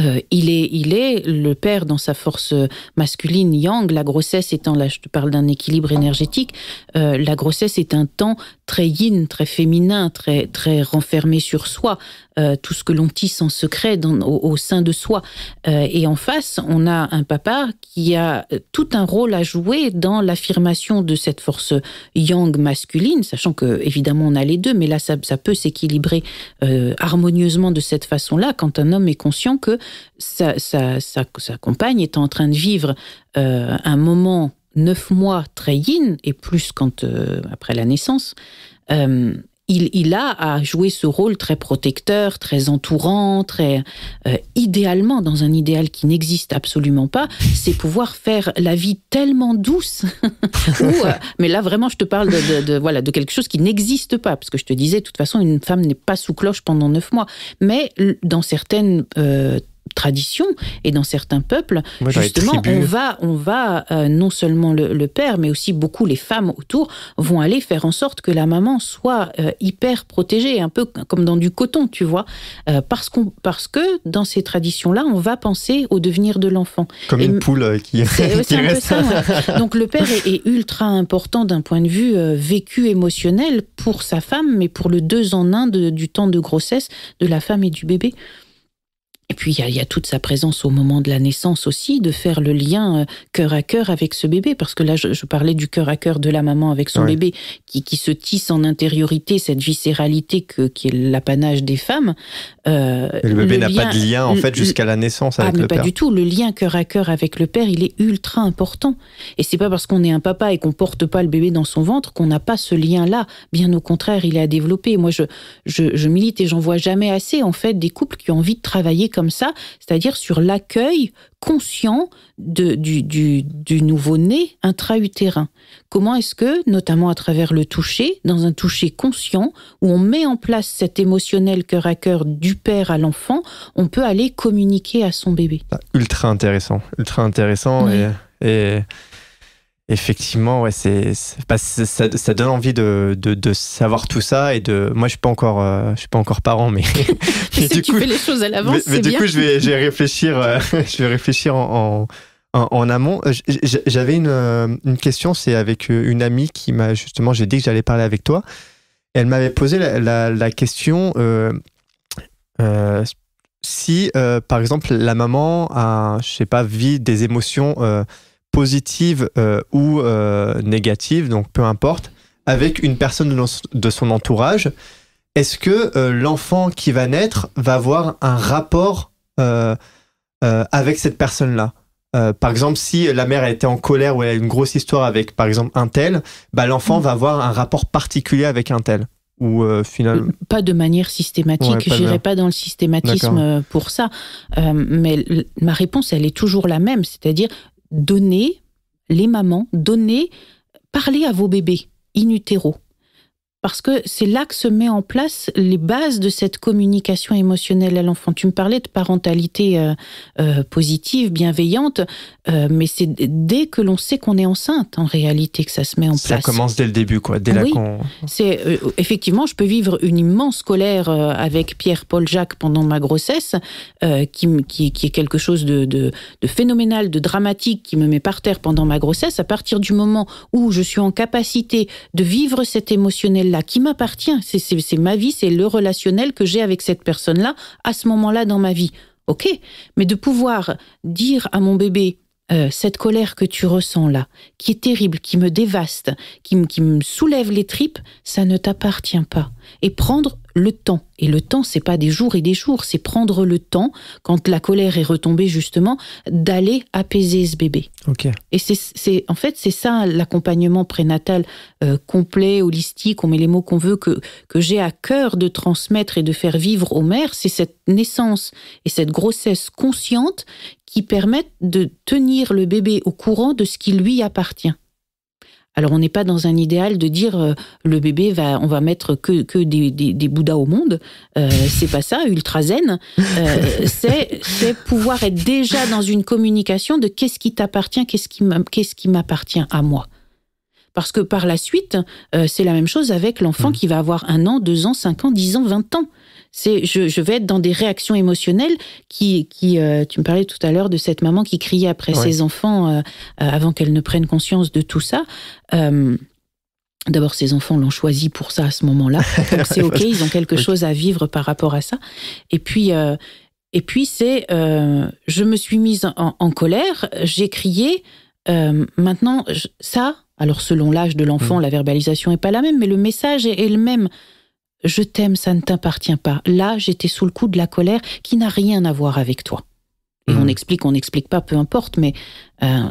Euh, il, est, il est le père dans sa force masculine yang, la grossesse étant, là je te parle d'un équilibre énergétique, euh, la grossesse est un temps très yin, très féminin, très, très renfermé sur soi, euh, tout ce que l'on tisse en secret au, sein de soi. Euh, et en face, on a un papa qui a euh, tout un rôle à jouer dans l'affirmation de cette force yang masculine, sachant que évidemment on a les deux, mais là ça, peut s'équilibrer harmonieusement de cette façon-là quand un homme est conscient que sa, sa, sa compagne est en train de vivre un moment neuf mois très yin, et plus quand euh, après la naissance, euh, il, a à jouer ce rôle très protecteur, très entourant, très euh, idéalement dans un idéal qui n'existe absolument pas, c'est pouvoir faire la vie tellement douce. mais là vraiment, je te parle de, voilà de quelque chose qui n'existe pas, parce que je te disais, de toute façon, une femme n'est pas sous cloche pendant neuf mois. Mais dans certaines tradition et dans certains peuples, justement, on va, on va euh, non seulement le, père, mais aussi beaucoup les femmes autour vont aller faire en sorte que la maman soit euh, hyper protégée, un peu comme dans du coton, tu vois, euh, parce qu'on, parce que dans ces traditions-là, on va penser au devenir de l'enfant.
Comme une poule qui, reste. Donc le père
est, ultra important d'un point de vue vécu émotionnel pour sa femme, mais pour le deux en un du temps de grossesse de la femme et du bébé. Et puis il y, y, a toute sa présence au moment de la naissance aussi, de faire le lien euh, cœur à cœur avec ce bébé, parce que là je, je parlais du cœur à cœur de la maman avec son bébé, qui, qui, se tisse en intériorité, cette viscéralité que, qui est l'apanage des femmes. Euh, le bébé n'a pas de lien en fait jusqu'à la naissance avec ah, mais pas du tout, le lien cœur à cœur avec le père, il est ultra important. Et c'est pas parce qu'on est un papa et qu'on porte pas le bébé dans son ventre qu'on n'a pas ce lien-là. Bien au contraire, il est à développer. Moi je, je, je milite et j'en vois jamais assez en fait des couples qui ont envie de travailler comme ça, c'est-à-dire sur l'accueil conscient du, nouveau-né intra-utérin. Comment est-ce que, notamment à travers le toucher, dans un toucher conscient, où on met en place cet émotionnel cœur à cœur du père à l'enfant, on peut aller communiquer à son bébé. Ah,
ultra intéressant, ultra intéressant et... et Effectivement, c'est, ça, ça, donne envie de, savoir tout ça et de. Moi, je suis pas encore, euh, je suis pas encore parent, mais. du
coup, les choses à l'avance. Mais, du coup, je
vais, réfléchir, euh, je vais réfléchir en, amont. Euh, j'avais une, question, c'est avec une amie qui m'a justement, j'ai dit que j'allais parler avec toi. Elle m'avait posé la, question si, par exemple, la maman, a, je sais pas, vit des émotions positive euh, ou euh, négative, donc peu importe, avec une personne de son entourage, est-ce que euh, l'enfant qui va naître va avoir un rapport avec cette personne-là par exemple, si la mère a été en colère ou elle a une grosse histoire avec, par exemple, un tel, bah, l'enfant va avoir un rapport particulier avec un tel. Ou finalement...
Pas de manière systématique, je j'irai pas dans le systématisme pour ça, mais ma réponse elle est toujours la même, c'est-à-dire donnez, les mamans, donnez, parlez à vos bébés in utero parce que c'est là que se met en place les bases de cette communication émotionnelle à l'enfant. Tu me parlais de parentalité euh, euh, positive, bienveillante, euh, mais c'est dès que l'on sait qu'on est enceinte, en réalité, que ça se met en place. Ça commence
dès le début, quoi. Dès ah oui,
C'est effectivement, je peux vivre une immense colère avec Pierre, Paul, Jacques pendant ma grossesse, qui, est quelque chose de, de phénoménal, de dramatique, qui me met par terre pendant ma grossesse. À partir du moment où je suis en capacité de vivre cette émotionnelle qui m'appartient. C'est ma vie, c'est le relationnel que j'ai avec cette personne-là à ce moment-là dans ma vie. Ok, mais de pouvoir dire à mon bébé, euh, cette colère que tu ressens là, qui est terrible, qui me dévaste, qui, me soulève les tripes, ça ne t'appartient pas. Et prendre le temps. Et le temps, c'est pas des jours et des jours, c'est prendre le temps, quand la colère est retombée justement, d'aller apaiser ce bébé. Okay. Et c'est en fait, c'est ça l'accompagnement prénatal euh, complet, holistique, on met les mots qu'on veut, que, que j'ai à cœur de transmettre et de faire vivre aux mères, c'est cette naissance et cette grossesse consciente qui permettent de tenir le bébé au courant de ce qui lui appartient. Alors on n'est pas dans un idéal de dire euh, le bébé va, on va mettre que, des, bouddhas au monde. Euh, c'est pas ça, ultra zen. Euh, c'est, pouvoir être déjà dans une communication de qu'est-ce qui t'appartient, qu'est-ce qui, qu'est-ce qui m'appartient à moi. Parce que par la suite, c'est la même chose avec l'enfant mmh. qui va avoir un an, deux ans, cinq ans, dix ans, vingt ans je, vais être dans des réactions émotionnelles qui, euh, tu me parlais tout à l'heure de cette maman qui criait après ses enfants euh, euh, avant qu'elle ne prenne conscience de tout ça. D'abord, ses enfants l'ont choisi pour ça à ce moment-là. Donc c'est OK, ils ont quelque chose à vivre par rapport à ça. Et puis, et puis c'est, je me suis mise en, colère, j'ai crié. maintenant, ça, alors selon l'âge de l'enfant, mm. la verbalisation est pas la même, mais le message est le même je t'aime, ça ne t'appartient pas. Là, j'étais sous le coup de la colère qui n'a rien à voir avec toi. Et on hmm. explique, on n'explique pas, peu importe, mais euh,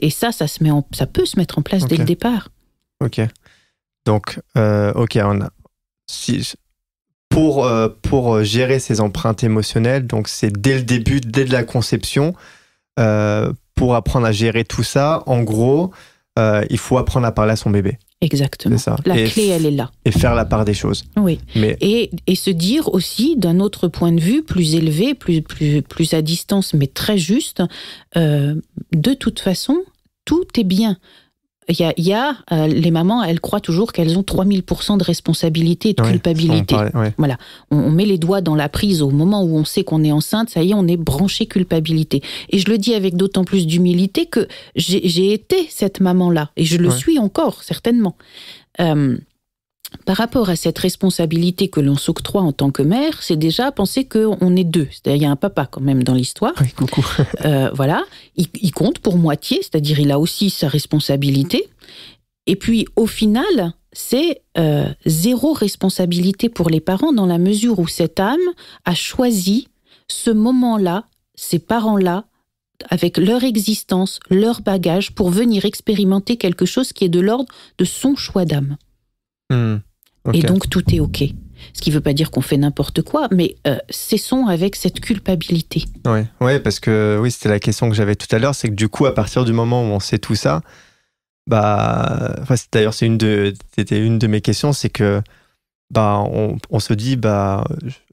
et ça, ça, se met ça peut se mettre en place dès le départ.
Ok. Donc, euh, ok, on a, si, pour, euh, pour gérer ces empreintes émotionnelles, donc c'est dès le début, dès de la conception, pour apprendre à gérer tout ça, en gros, il faut apprendre à parler à son bébé. Exactement. La clé, elle est là. Et faire la part des choses.
Oui. Et, et se dire aussi, d'un autre point de vue, plus élevé, plus, plus, plus à distance, mais très juste, euh, de toute façon, tout est bien il y a, euh, les mamans, elles croient toujours qu'elles ont 3000% de responsabilité et de culpabilité. Voilà. On, met les doigts dans la prise au moment où on sait qu'on est enceinte, ça y est, on est branché culpabilité. Et je le dis avec d'autant plus d'humilité que j'ai été cette maman-là, et je le suis encore, certainement. Euh, par rapport à cette responsabilité que l'on s'octroie en tant que mère, c'est déjà penser qu'on est deux. C'est-à-dire, il y a un papa quand même dans l'histoire. Euh, voilà. Il, compte pour moitié, c'est-à-dire, il a aussi sa responsabilité. Et puis, au final, c'est euh, zéro responsabilité pour les parents dans la mesure où cette âme a choisi ce moment-là, ces parents-là, avec leur existence, leur bagage, pour venir expérimenter quelque chose qui est de l'ordre de son choix d'âme.
Hmm. Et donc
tout est OK. Ce qui ne veut pas dire qu'on fait n'importe quoi, mais euh, cessons avec cette culpabilité.
Oui, ouais, parce que oui, c'était la question que j'avais tout à l'heure, c'est que du coup, à partir du moment où on sait tout ça, bah, d'ailleurs, c'est une c'était une de mes questions, c'est que bah, on, se dit bah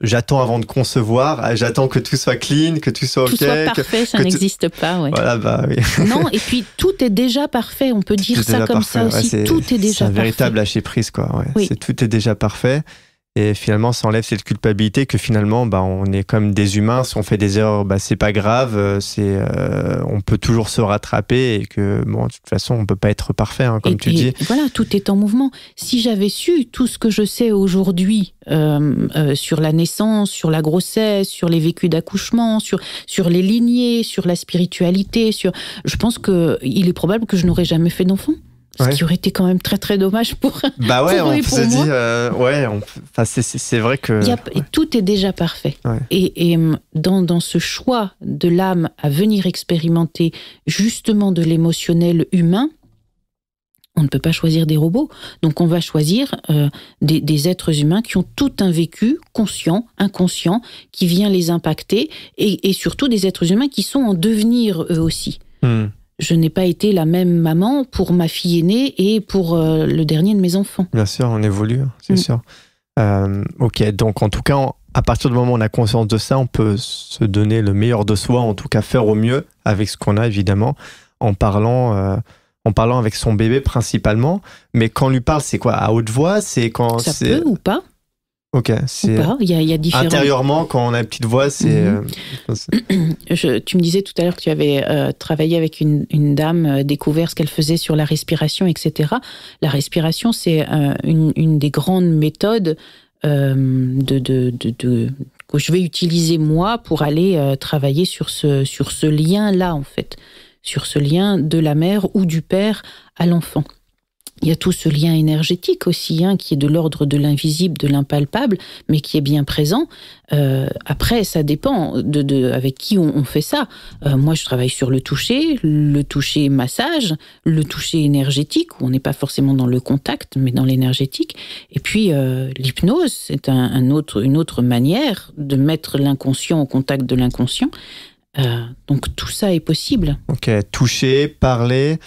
j'attends avant de concevoir, ah, j'attends que tout soit clean, que tout soit ok, soit parfait, ça n'existe pas. Bah,
non, et puis tout est déjà parfait, on peut dire ça comme ça aussi. tout est déjà. C'est un véritable
lâcher prise quoi. tout est déjà parfait. Et finalement, ça enlève cette culpabilité que finalement, bah, on est comme des humains. Si on fait des erreurs, bah, c'est pas grave. Euh, c'est, euh, on peut toujours se rattraper et que, bon, de toute façon, on peut pas être parfait, hein, comme tu dis.
Voilà, tout est en mouvement. Si j'avais su tout ce que je sais aujourd'hui euh, sur la naissance, sur la grossesse, sur les vécus d'accouchement, sur, sur les lignées, sur la spiritualité, sur, je pense que il est probable que je n'aurais jamais fait d'enfant. Ce qui aurait été quand même très très dommage pour. Bah ouais, on se dit,
euh, ouais, c'est vrai que.
Tout est déjà parfait. Et, et euh, dans, dans, ce choix de l'âme à venir expérimenter justement de l'émotionnel humain, on ne peut pas choisir des robots. Donc on va choisir euh, des, des, êtres humains qui ont tout un vécu, conscient, inconscient, qui vient les impacter, et, et surtout des êtres humains qui sont en devenir eux aussi. Mmh je n'ai pas été la même maman pour ma fille aînée et pour euh, le dernier de mes enfants.
Bien sûr, on évolue, hein, c'est mm. sûr. Euh, ok, donc en tout cas, à partir du moment où on a conscience de ça, on peut se donner le meilleur de soi, en tout cas faire au mieux avec ce qu'on a évidemment, en parlant, euh, en parlant avec son bébé principalement. Mais quand on lui parle, c'est quoi À haute voix C'est quand ça peut ou pas Ok, c'est. Il y a, Intérieurement, quand on a une petite voix, c'est. Mhm.
Euh, tu me disais tout à l'heure que tu avais euh, travaillé avec une, dame, euh, découvert ce qu'elle faisait sur la respiration, etc. La respiration, c'est une, des grandes méthodes de, de, que je vais utiliser moi pour aller travailler sur ce, sur ce lien-là, en fait. Sur ce lien de la mère ou du père à l'enfant. Il y a tout ce lien énergétique aussi, hein, qui est de l'ordre de l'invisible, de l'impalpable, mais qui est bien présent. Euh, après, ça dépend de, avec qui on, fait ça. Euh, moi, je travaille sur le toucher, le toucher massage, le toucher énergétique, où on n'est pas forcément dans le contact, mais dans l'énergétique. Et puis, euh, l'hypnose, c'est une autre manière de mettre l'inconscient au contact de l'inconscient. donc, tout ça est possible.
Ok, toucher, parler.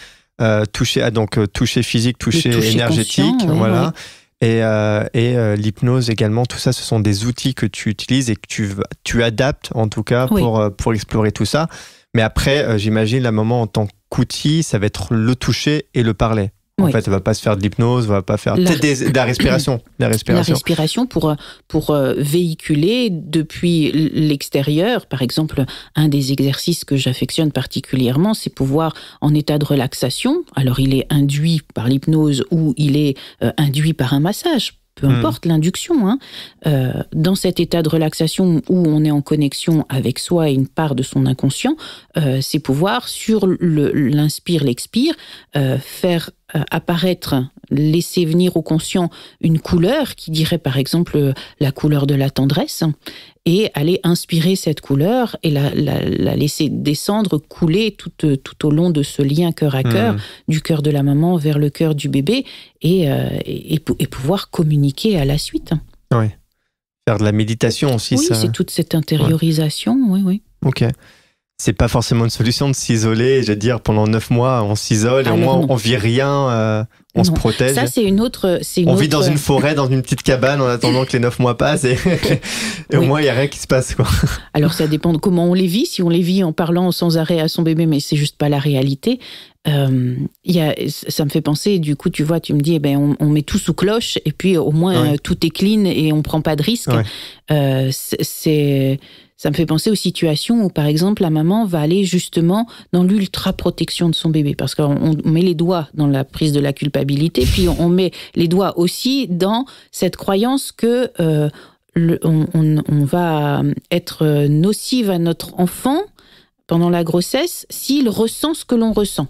Euh, toucher à donc euh, toucher physique, toucher, énergétique, voilà. Et, euh, l'hypnose également, tout ça, ce sont des outils que tu utilises et que tu, tu adaptes en tout cas pour, pour explorer tout ça. Mais après, j'imagine, la moment en tant qu'outil, ça va être le toucher et le parler. En fait, elle va pas se faire de l'hypnose, va pas faire la... de la respiration, la respiration. La respiration
pour pour euh, véhiculer depuis l'extérieur. Par exemple, un des exercices que j'affectionne particulièrement, c'est pouvoir en état de relaxation. Alors, il est induit par l'hypnose ou il est euh, induit par un massage peu hmm. importe l'induction, hein, euh, dans cet état de relaxation où on est en connexion avec soi et une part de son inconscient, euh, ses pouvoirs sur l'inspire, l'expire, euh, faire euh, apparaître, laisser venir au conscient une couleur qui dirait par exemple la couleur de la tendresse, et aller inspirer cette couleur et la, laisser descendre, couler tout, euh, tout, au long de ce lien cœur à cœur, mmh. du cœur de la maman vers le cœur du bébé, et, euh, et, pouvoir communiquer à la suite.
Oui. Faire de la méditation aussi. Oui, c'est toute cette
intériorisation, oui, oui.
Ok c'est pas forcément une solution de s'isoler, je veux dire, pendant neuf mois, on s'isole et ah, au moins on vit rien, euh, on se protège. Ça, c'est
une autre. on vit dans une euh,
forêt, dans une petite cabane en attendant que les neuf mois passent et, au moins il n'y a rien qui se passe. Quoi. Alors ça dépend de comment on les vit.
Si on les vit en parlant sans arrêt à son bébé, mais c'est juste pas la réalité, euh, ça me fait penser, du coup, tu vois, tu me dis, eh ben, on, met tout sous cloche, et puis au moins tout est clean et on prend pas de risque. c'est ça me fait penser aux situations où, par exemple, la maman va aller justement dans l'ultra-protection de son bébé, parce qu'on met les doigts dans la prise de la culpabilité, puis on met les doigts aussi dans cette croyance que euh, on va être euh, nocive à notre enfant pendant la grossesse s'il ressent ce que l'on ressent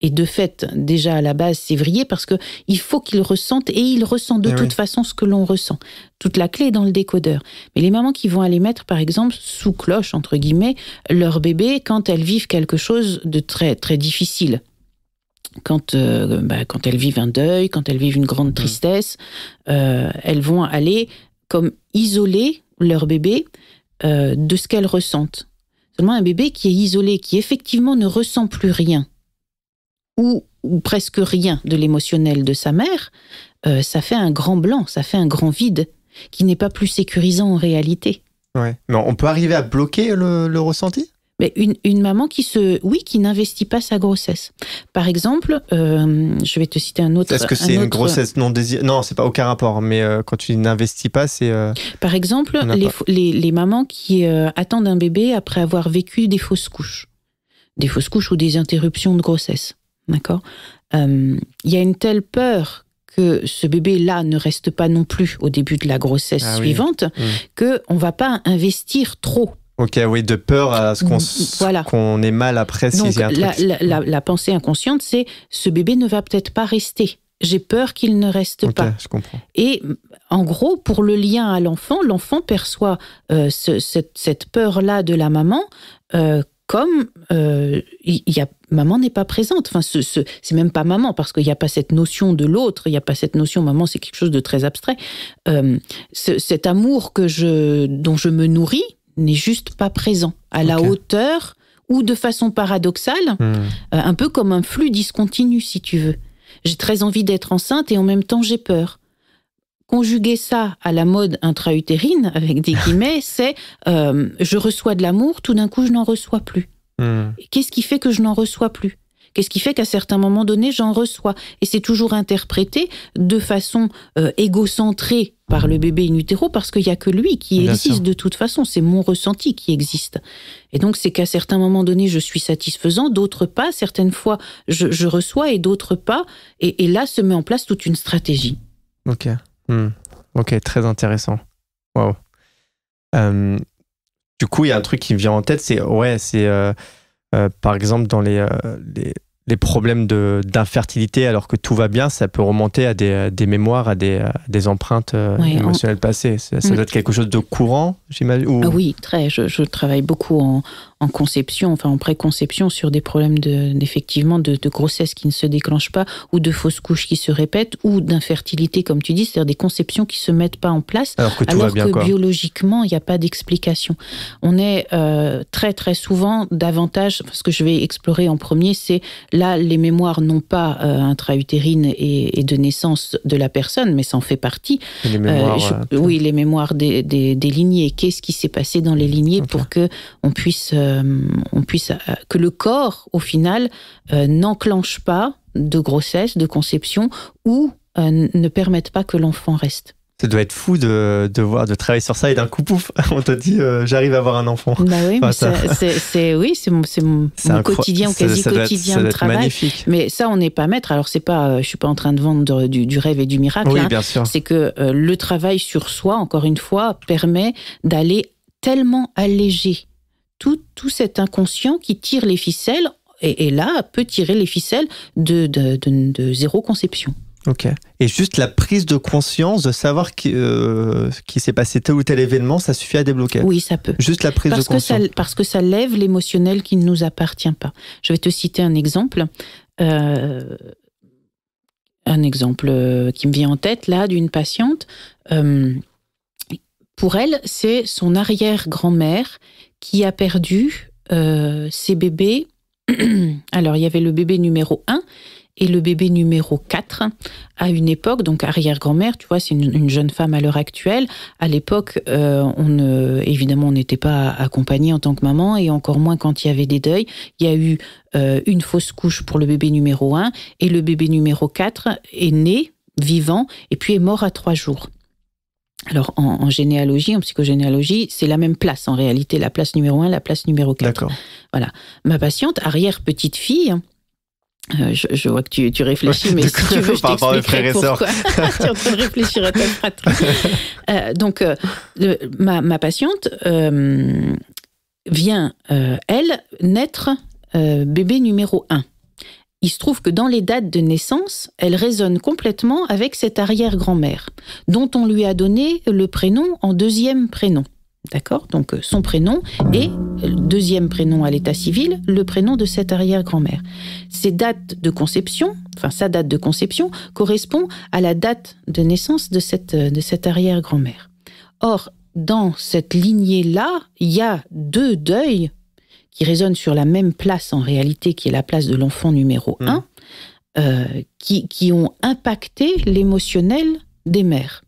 et de fait déjà à la base c'est vrillé parce que il faut qu'il ressente, et il ressent de eh toute façon ce que l'on ressent. Toute la clé est dans le décodeur. Mais les mamans qui vont aller mettre par exemple sous cloche entre guillemets leur bébé quand elles vivent quelque chose de très très difficile. Quand, euh, bah, quand elles vivent un deuil, quand elles vivent une grande mm. tristesse, euh, elles vont aller comme isoler leur bébé euh, de ce qu'elles ressentent. Seulement un bébé qui est isolé, qui effectivement ne ressent plus rien, ou, presque rien de l'émotionnel de sa mère, euh, ça fait un grand blanc, ça fait un grand vide qui n'est pas plus sécurisant en réalité.
Ouais. Mais on peut arriver à bloquer le, ressenti
mais une, maman qui se, oui, qui n'investit pas sa grossesse. Par exemple, euh, je vais te citer un autre. Est-ce que c'est une grossesse
non désirée Non, c'est pas aucun rapport. Mais euh, quand tu n'investis pas, c'est.
Par exemple, les, les, les, mamans qui attendent un bébé après avoir vécu des fausses couches, des fausses couches ou des interruptions de grossesse. D'accord Il euh, y a une telle peur que ce bébé-là ne reste pas non plus au début de la grossesse ah suivante, mmh. que on va pas investir trop.
Ok, oui, de peur à ce qu'on mmh, mmh, qu'on ait mal après. s'il y un la,
la, pensée inconsciente, c'est ce bébé ne va peut-être pas rester. J'ai peur qu'il ne reste
pas. Je comprends.
Et en gros, pour le lien à l'enfant, l'enfant perçoit euh, cette, peur-là de la maman euh, comme euh, y a, maman n'est pas présente. Enfin, ce, c'est même pas maman parce qu'il n'y a pas cette notion de l'autre, il n'y a pas cette notion maman, c'est quelque chose de très abstrait. Euh, cet amour que je, dont je me nourris n'est juste pas présent à la hauteur ou de façon paradoxale, hmm. euh, un peu comme un flux discontinu si tu veux. J'ai très envie d'être enceinte et en même temps j'ai peur conjuguer ça à la mode intra-utérine, avec des guillemets, c'est euh, je reçois de l'amour, tout d'un coup je n'en reçois plus. Hmm. Qu'est-ce qui fait que je n'en reçois plus Qu'est-ce qui fait qu'à certains moments donnés, j'en reçois Et c'est toujours interprété de façon euh, égocentrée par le bébé in parce qu'il n'y a que lui qui existe de toute façon. C'est mon ressenti qui existe. Et donc, c'est qu'à certains moments donnés, je suis satisfaisant, d'autres pas. Certaines fois, je, reçois et d'autres pas. Et, et là se met en place toute une stratégie.
Ok. Hmm. Ok, très intéressant. Euh, du coup, il y a un truc qui me vient en tête, c'est ouais, c'est euh, euh, par exemple dans les, les, problèmes d'infertilité alors que tout va bien, ça peut remonter à des, des mémoires, à des, des empreintes émotionnelles passées. Ça, mm. doit être quelque chose de courant, j'imagine. Ah oui,
très. Je, je, travaille beaucoup en, en conception, enfin en préconception sur des problèmes de, effectivement de, de, grossesse qui ne se déclenchent pas ou de fausses couches qui se répètent ou d'infertilité comme tu dis, c'est-à-dire des conceptions qui se mettent pas en place alors que, biologiquement il n'y a pas d'explication. On est euh, très très souvent davantage, ce que je vais explorer en premier, c'est là les mémoires non pas euh, intra-utérines et, de naissance de la personne, mais ça en fait partie. oui, les mémoires euh, des, des, lignées. Qu'est-ce qui s'est passé dans les lignées pour que on puisse euh, euh, on puisse euh, que le corps au final euh, n'enclenche pas de grossesse, de conception ou ne permette pas que l'enfant reste.
Ça doit être fou de, voir, de travailler sur ça et d'un coup, pouf, on te dit, j'arrive à avoir un enfant. Bah oui, c'est,
oui, c'est mon, quotidien, mon quotidien, quasi quotidien de travail. Mais ça, on n'est pas maître. Alors, c'est pas, je suis pas en train de vendre du, rêve et du miracle. Hein. bien sûr. C'est que le travail sur soi, encore une fois, permet d'aller tellement alléger tout, cet inconscient qui tire les ficelles et, là peut tirer les ficelles de, zéro conception.
Ok. Et juste la prise de conscience de savoir qu'il euh, qui s'est passé tel ou tel événement, ça suffit à débloquer. Oui, ça peut. Juste la prise de conscience. Que ça,
parce que ça lève l'émotionnel qui ne nous appartient pas. Je vais te citer un exemple. Euh, un exemple euh, qui me vient en tête, là, d'une patiente. pour elle, c'est son arrière-grand-mère qui a perdu euh, ses bébés. Alors, il y avait le bébé numéro 1 et le bébé numéro 4 à une époque, donc arrière-grand-mère, tu vois, c'est une, jeune femme à l'heure actuelle. À l'époque, euh, on évidemment, on n'était pas accompagné en tant que maman et encore moins quand il y avait des deuils. Il y a eu euh, une fausse couche pour le bébé numéro 1 et le bébé numéro 4 est né vivant et puis est mort à trois jours. Alors, en, généalogie, en psychogénéalogie, c'est la même place en réalité, la place numéro 1, la place numéro 4. D'accord. Voilà. Ma patiente, arrière-petite-fille, hein, euh, je, vois que tu, tu réfléchis, mais si tu veux, je t'expliquerai pourquoi. tu es en train de réfléchir à ta fratrie. Euh, donc, euh, ma, ma, patiente vient, elle, naître bébé numéro 1. Il se trouve que dans les dates de naissance, elle résonne complètement avec cette arrière-grand-mère, dont on lui a donné le prénom en deuxième prénom. D'accord Donc euh, son prénom et euh, deuxième prénom à l'état civil, le prénom de cette arrière-grand-mère. Ces dates de conception, enfin sa date de conception, correspond à la date de naissance de cette, euh, de cette arrière-grand-mère. Or, dans cette lignée-là, il y a deux deuils qui résonne sur la même place en réalité, qui est la place de l'enfant numéro mmh. un, euh, qui, ont impacté l'émotionnel des mères.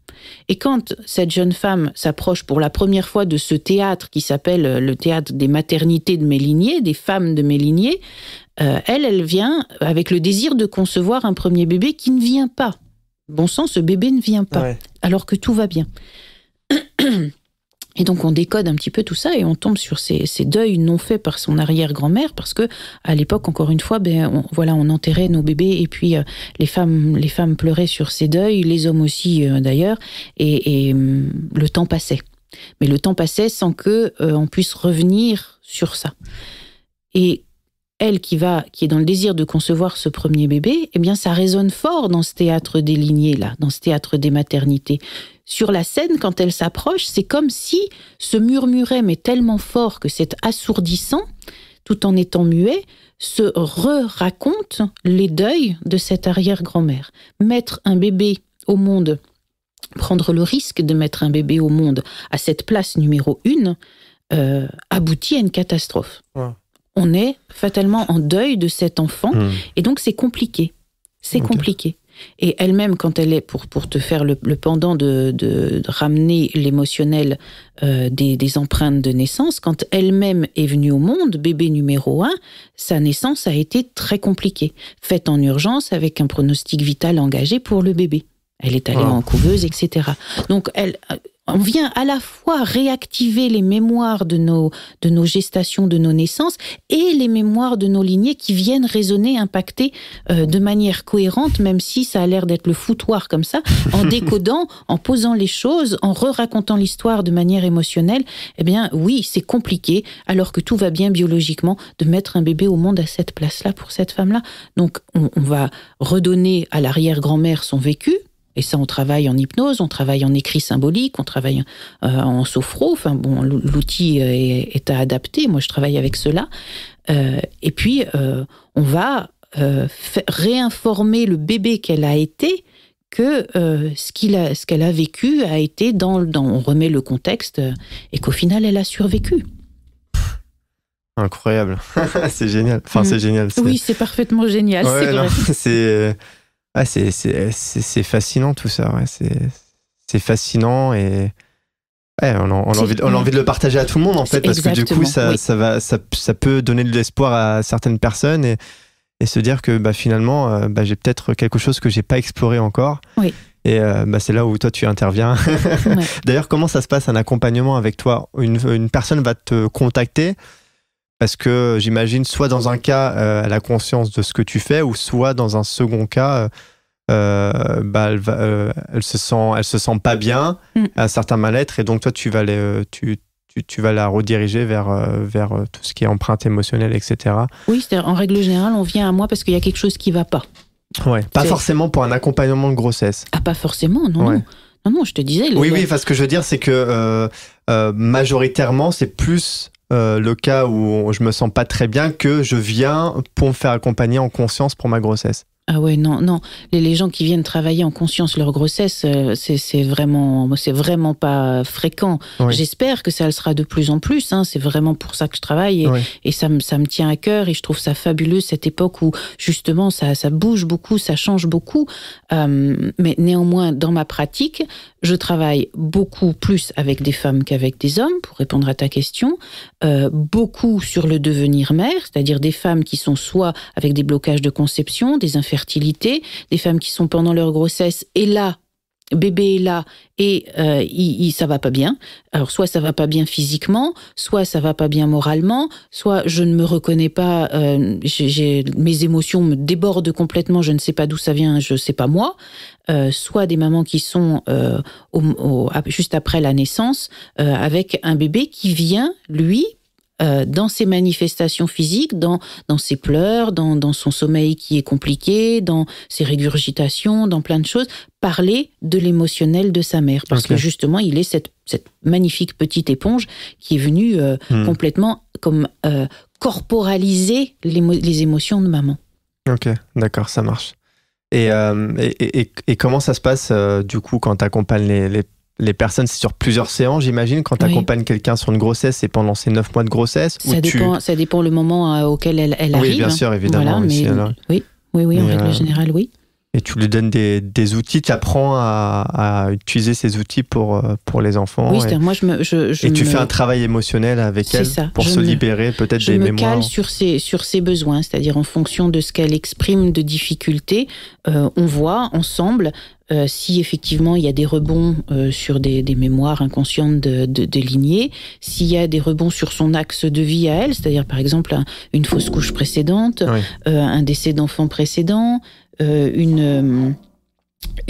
Et quand cette jeune femme s'approche pour la première fois de ce théâtre qui s'appelle euh, le théâtre des maternités de Mélinier, des femmes de Mélinier, euh, elle, elle vient avec le désir de concevoir un premier bébé qui ne vient pas. Bon sang, ce bébé ne vient pas, alors que tout va bien. Et donc on décode un petit peu tout ça et on tombe sur ces, deuils non faits par son arrière-grand-mère parce que à l'époque encore une fois ben on, voilà on enterrait nos bébés et puis euh, les femmes les femmes pleuraient sur ces deuils les hommes aussi euh, d'ailleurs et, hum, le temps passait mais le temps passait sans que euh, on puisse revenir sur ça et elle qui va, qui est dans le désir de concevoir ce premier bébé, eh bien, ça résonne fort dans ce théâtre des lignées là, dans ce théâtre des maternités sur la scène, quand elle s'approche, c'est comme si ce murmurait, mais tellement fort que c'est assourdissant, tout en étant muet, se re-raconte les deuils de cette arrière-grand-mère. Mettre un bébé au monde, prendre le risque de mettre un bébé au monde à cette place numéro une, euh, aboutit à une catastrophe. On est fatalement en deuil de cet enfant, hmm. et donc c'est compliqué. C'est compliqué. Et elle-même, quand elle est, pour, pour te faire le, pendant de, ramener l'émotionnel euh, des, empreintes de naissance, quand elle-même est venue au monde, bébé numéro un, sa naissance a été très compliquée, faite en urgence avec un pronostic vital engagé pour le bébé. Elle est allée en couveuse, etc. Donc elle, euh, on vient à la fois réactiver les mémoires de nos, de nos gestations, de nos naissances, et les mémoires de nos lignées qui viennent résonner, impacter euh, de manière cohérente, même si ça a l'air d'être le foutoir comme ça, en décodant, en posant les choses, en re-racontant l'histoire de manière émotionnelle. Eh bien, oui, c'est compliqué, alors que tout va bien biologiquement, de mettre un bébé au monde à cette place-là pour cette femme-là. Donc, on va redonner à l'arrière-grand-mère son vécu, et ça, on travaille en hypnose, on travaille en écrit symbolique, on travaille euh, en sophro. Enfin bon, l'outil est, à adapter. Moi, je travaille avec cela. Euh, et puis, euh, on va réinformer le bébé qu'elle a été que ce qu'elle a, a, vécu a été dans, dans, on remet le contexte et qu'au final, elle a survécu.
Incroyable, c'est génial. Enfin, mm. c'est génial.
Oui, c'est parfaitement génial.
c'est Ah, c'est fascinant tout ça. Ouais. C'est fascinant et on, a, envie, on, envie, de le partager à tout le monde en fait, parce que du coup, ça, ça, va, ça, ça peut donner de l'espoir à certaines personnes et, et, se dire que bah, finalement, euh, bah, j'ai peut-être quelque chose que j'ai pas exploré encore. Et euh, bah, c'est là où toi tu interviens. D'ailleurs, comment ça se passe un accompagnement avec toi une, une personne va te contacter parce que j'imagine, soit dans un cas, elle euh, a conscience de ce que tu fais, ou soit dans un second cas, euh, euh, bah, elle, se sent, elle se sent pas bien, mm. à certains mal-être, et donc toi, tu vas, tu, vas la rediriger vers, vers tout ce qui est empreinte émotionnelle, etc.
Oui, cest en règle générale, on vient à moi parce qu'il y a quelque chose qui va pas.
Ouais, pas forcément pour un accompagnement de grossesse. Ah, pas forcément, non. non. Non, je te disais. Oui, oui, parce ce que je veux dire, c'est que majoritairement, c'est plus euh, le cas où je me sens pas très bien que je viens pour me faire accompagner en conscience pour ma grossesse. Ah
ouais, non, non. Les, gens qui viennent travailler en conscience leur grossesse, euh, c'est vraiment, c'est vraiment pas fréquent. J'espère que ça le sera de plus en plus. Hein. C'est vraiment pour ça que je travaille et, ça, me, ça me tient à cœur et je trouve ça fabuleux cette époque où justement ça, ça bouge beaucoup, ça change beaucoup. Euh, mais néanmoins, dans ma pratique, je travaille beaucoup plus avec des femmes qu'avec des hommes, pour répondre à ta question. Euh, beaucoup sur le devenir mère, c'est-à-dire des femmes qui sont soit avec des blocages de conception, des infections fertilité, des femmes qui sont pendant leur grossesse et là, bébé est là et euh, il, ça va pas bien. Alors soit ça va pas bien physiquement, soit ça va pas bien moralement, soit je ne me reconnais pas, euh, mes émotions me débordent complètement, je ne sais pas d'où ça vient, je sais pas moi. Euh, soit des mamans qui sont juste après la naissance avec un bébé qui vient lui euh, dans ses manifestations physiques, dans, dans ses pleurs, dans, son sommeil qui est compliqué, dans ses régurgitations, dans plein de choses, parler de l'émotionnel de sa mère. Parce que justement, il est cette, magnifique petite éponge qui est venue euh, hmm. complètement comme euh, corporaliser les émotions de maman.
Ok, d'accord, ça marche. Et, et, comment ça se passe du coup quand tu accompagnes les, les, les personnes, c'est sur plusieurs séances, j'imagine, quand tu accompagnes quelqu'un sur une grossesse, c'est pendant ces neuf mois de grossesse ça, dépend,
ça dépend le moment euh, auquel elle, arrive. Oui, bien sûr, évidemment. oui, oui, oui, en règle euh, générale,
oui et tu lui donnes des, des outils, tu apprends à, à, utiliser ces outils pour, euh, pour les enfants. Oui, et, moi je, me, je, et tu fais un travail émotionnel avec elle pour se libérer peut-être des mémoires. Je me cale
sur ses, sur ses besoins, c'est-à-dire en fonction de ce qu'elle exprime de difficultés, euh, on voit ensemble euh, si effectivement il y a des rebonds sur des, mémoires inconscientes de, de, s'il y a des rebonds sur son axe de vie à elle, c'est-à-dire par exemple une fausse couche précédente, un décès d'enfant précédent, euh, une... Euh,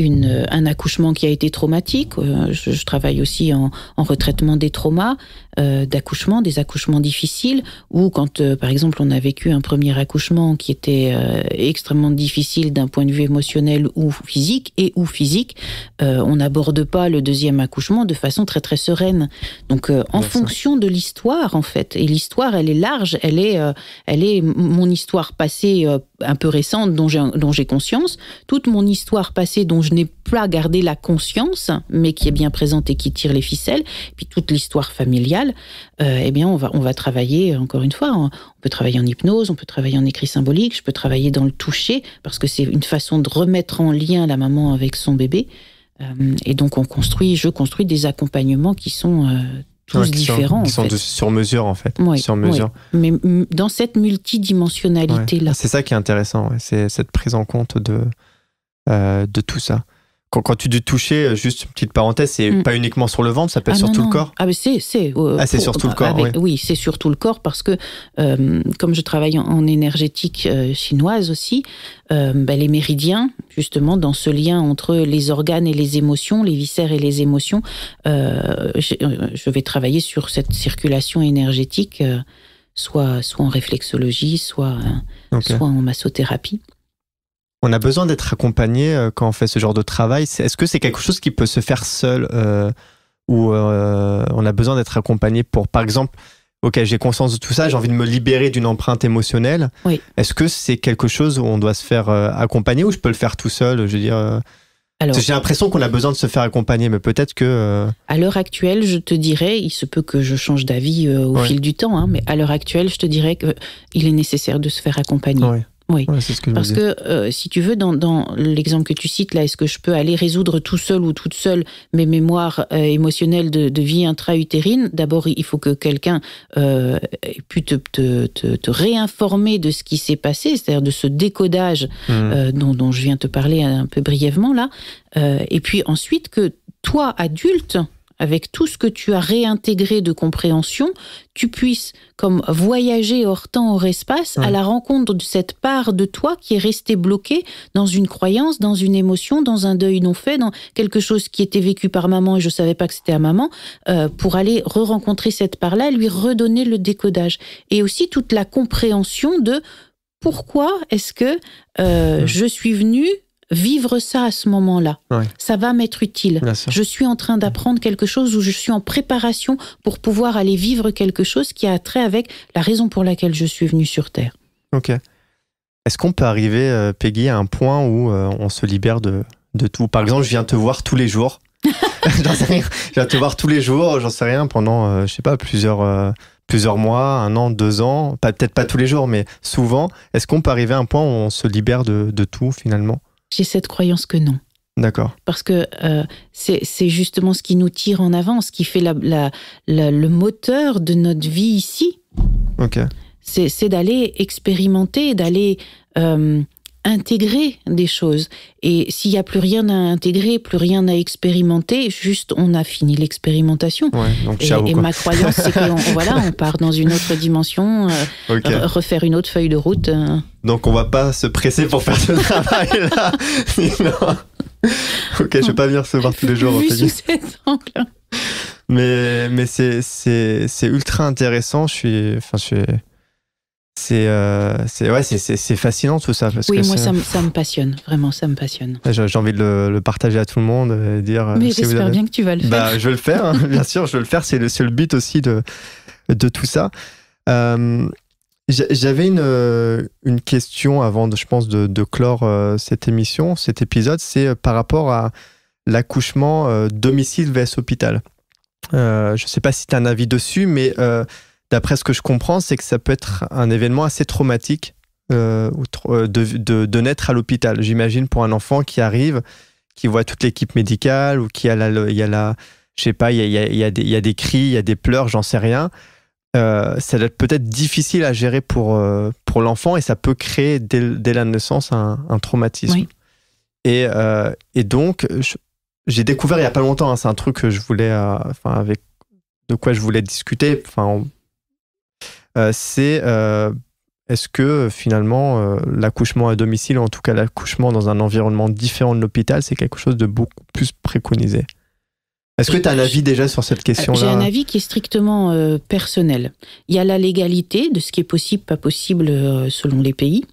euh, un accouchement qui a été traumatique. Je, travaille aussi en, retraitement des traumas d'accouchement, des accouchements difficiles, ou quand, par exemple, on a vécu un premier accouchement qui était extrêmement difficile d'un point de vue émotionnel ou physique, et ou physique, on n'aborde pas le deuxième accouchement de façon très très sereine. Donc, en fonction de l'histoire, en fait, et l'histoire, elle est large, elle est, elle est mon histoire passée un peu récente dont j'ai conscience, toute mon histoire passée dont je n'ai pas gardé la conscience, mais qui est bien présente et qui tire les ficelles, puis toute l'histoire familiale, euh, eh bien on va, on va travailler, encore une fois, hein. on, peut travailler en hypnose, on peut travailler en écrit symbolique, je peux travailler dans le toucher, parce que c'est une façon de remettre en lien la maman avec son bébé. Euh, et donc on construit, je construis des accompagnements qui sont euh, différents. Qui sont,
sur mesure, en fait. sur mesure.
Mais dans cette multidimensionnalité-là.
C'est ça qui est intéressant, c'est cette prise en compte de, euh, de tout ça quand, tu dis toucher, euh, juste une petite parenthèse, c'est mm. pas uniquement sur le ventre, ça peut sur tout le bah, corps
Ah, c'est. c'est ah, c'est sur tout le corps, oui. oui c'est sur tout le corps parce que, euh, comme je travaille en, énergétique euh, chinoise aussi, bah, les méridiens, justement, dans ce lien entre les organes et les émotions, les viscères et les émotions, je, vais travailler sur cette circulation énergétique, soit, soit en réflexologie, soit, soit en massothérapie.
On a besoin d'être accompagné euh, quand on fait ce genre de travail. Est-ce que c'est quelque chose qui peut se faire seul euh, ou euh, on a besoin d'être accompagné pour, par exemple, ok, j'ai conscience de tout ça, j'ai envie de me libérer d'une empreinte émotionnelle. Est-ce que c'est quelque chose où on doit se faire accompagner ou je peux le faire tout seul Je veux dire. J'ai l'impression qu'on a besoin de se faire accompagner, mais peut-être que.
À l'heure actuelle, je te dirais, il se peut que je change d'avis au fil du temps, hein, mais à l'heure actuelle, je te dirais qu'il est nécessaire de se faire accompagner. Oui, parce que euh, si tu veux, dans, l'exemple que tu cites là, est-ce que je peux aller résoudre tout seul ou toute seule mes mémoires euh, émotionnelles de, vie intra-utérine D'abord, il faut que quelqu'un euh, ait pu te, réinformer de ce qui s'est passé, c'est-à-dire de ce décodage mmh. dont, dont, je viens te parler un peu brièvement là. et puis ensuite que toi, adulte, avec tout ce que tu as réintégré de compréhension, tu puisses comme voyager hors temps, hors espace, à la rencontre de cette part de toi qui est restée bloquée dans une croyance, dans une émotion, dans un deuil non fait, dans quelque chose qui était vécu par maman et je ne savais pas que c'était à maman, euh, pour aller re-rencontrer cette part-là, lui redonner le décodage. Et aussi toute la compréhension de pourquoi est-ce que euh, je suis venue vivre ça à ce moment-là. Ça va m'être utile. Je suis en train d'apprendre quelque chose ou je suis en préparation pour pouvoir aller vivre quelque chose qui a trait avec la raison pour laquelle je suis venu sur Terre.
Ok. Est-ce qu'on peut arriver, euh, Peggy, à un point où euh, on se libère de, tout Par exemple, je viens te voir tous les jours. j'en sais rien. Je viens te voir tous les jours, j'en sais rien, pendant, euh, je sais pas, plusieurs, plusieurs mois, un an, deux ans, peut-être pas tous les jours, mais souvent. Est-ce qu'on peut arriver à un point où on se libère de tout finalement
j'ai cette croyance que non. D'accord. Parce que euh, c'est justement ce qui nous tire en avant, ce qui fait le moteur de notre vie ici. Ok. C'est d'aller expérimenter, d'aller euh, intégrer des choses. Et s'il n'y a plus rien à intégrer, plus rien à expérimenter, juste on a fini l'expérimentation.
et, ma croyance, c'est qu'on voilà, on
part dans une autre dimension, euh, refaire une autre feuille de route.
Donc on va pas se presser pour faire ce travail-là. ok, je vais pas venir se voir tous les jours. mais mais c'est, c'est, c'est ultra intéressant. Je suis, enfin, je suis, c'est, euh, ouais, c'est, fascinant tout ça. Parce oui, que moi ça me,
ça me passionne, vraiment ça me passionne.
J'ai, envie de le, partager à tout le monde et dire. Euh, mais j'espère bien que tu vas le bah, faire. je vais le faire, hein, bien sûr, je vais le faire. C'est le, seul but aussi de, de tout ça. Euh, j'avais euh, une, question avant, je pense, de, clore euh, cette émission, cet épisode. C'est euh, par rapport à l'accouchement domicile vs hôpital. je ne sais pas si tu as un avis dessus, mais d'après ce que je comprends, c'est que ça peut être un événement assez traumatique de, naître à l'hôpital. J'imagine pour un enfant qui arrive, qui voit toute l'équipe médicale ou qui a la. Il y je sais pas, il y a, y a, des cris, il y a des pleurs, j'en sais rien. Euh, ça doit être peut-être difficile à gérer pour, euh, pour l'enfant et ça peut créer dès, dès la naissance un, traumatisme. Et, euh, et, donc, j'ai découvert il n'y a pas longtemps, hein, c'est un truc que je voulais, enfin, avec de quoi je voulais discuter, enfin, c'est est-ce que finalement l'accouchement à domicile, en tout cas l'accouchement dans un environnement différent de l'hôpital, c'est quelque chose de beaucoup plus préconisé
est-ce que tu as un avis
déjà sur cette question-là J'ai un avis
qui est strictement euh, personnel. Il y a la légalité de ce qui est possible, pas possible euh, selon les pays,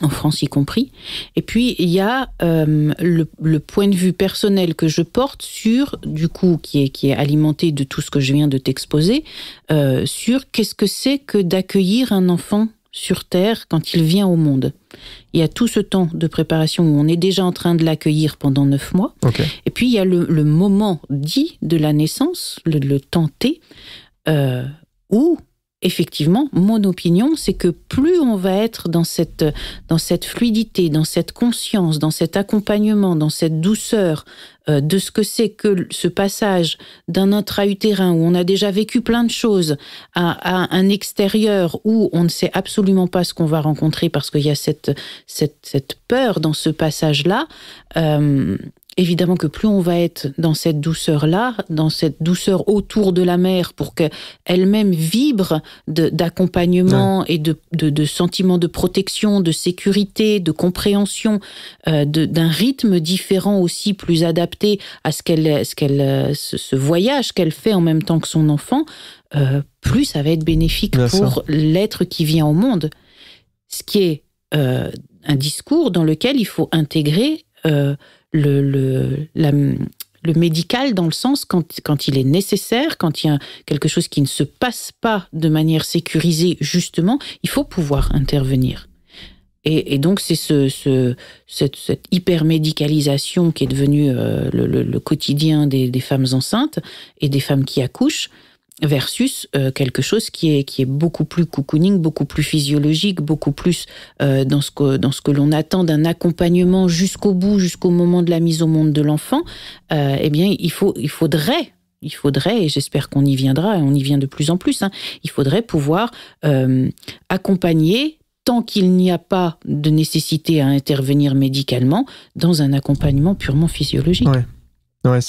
en France y compris. Et puis, il y a euh, le, point de vue personnel que je porte sur, du coup, qui est, qui est alimenté de tout ce que je viens de t'exposer, sur qu'est-ce que c'est que d'accueillir un enfant sur Terre quand il vient au monde. Il y a tout ce temps de préparation où on est déjà en train de l'accueillir pendant neuf mois. Et puis il y a le, moment dit de la naissance, le, le temps euh, où effectivement, mon opinion, c'est que plus on va être dans cette, dans cette fluidité, dans cette conscience, dans cet accompagnement, dans cette douceur euh, de ce que c'est que ce passage d'un intra-utérin où on a déjà vécu plein de choses à, un extérieur où on ne sait absolument pas ce qu'on va rencontrer parce qu'il y a cette, cette, cette, peur dans ce passage-là, euh, Évidemment que plus on va être dans cette douceur-là, dans cette douceur autour de la mère pour qu'elle-même vibre d'accompagnement et de, sentiments de sentiment de protection, de sécurité, de compréhension, euh, d'un rythme différent aussi, plus adapté à ce, qu'elle, ce, voyage qu'elle fait en même temps que son enfant, euh, plus ça va être bénéfique pour l'être qui vient au monde. Ce qui est euh, un discours dans lequel il faut intégrer le, médical dans le sens quand, il est nécessaire, quand il y a quelque chose qui ne se passe pas de manière sécurisée, justement, il faut pouvoir intervenir. Et, donc c'est cette, cette hypermédicalisation qui est devenue euh, le, quotidien des, femmes enceintes et des femmes qui accouchent versus euh, quelque chose qui est, qui est beaucoup plus cocooning, beaucoup plus physiologique, beaucoup plus euh, dans ce que, dans ce que l'on attend d'un accompagnement jusqu'au bout, jusqu'au moment de la mise au monde de l'enfant, euh, eh bien, il, faut, il faudrait, il faudrait, et j'espère qu'on y viendra, on y vient de plus en plus, hein, il faudrait pouvoir accompagner tant qu'il n'y a pas de nécessité à intervenir médicalement dans un accompagnement purement physiologique.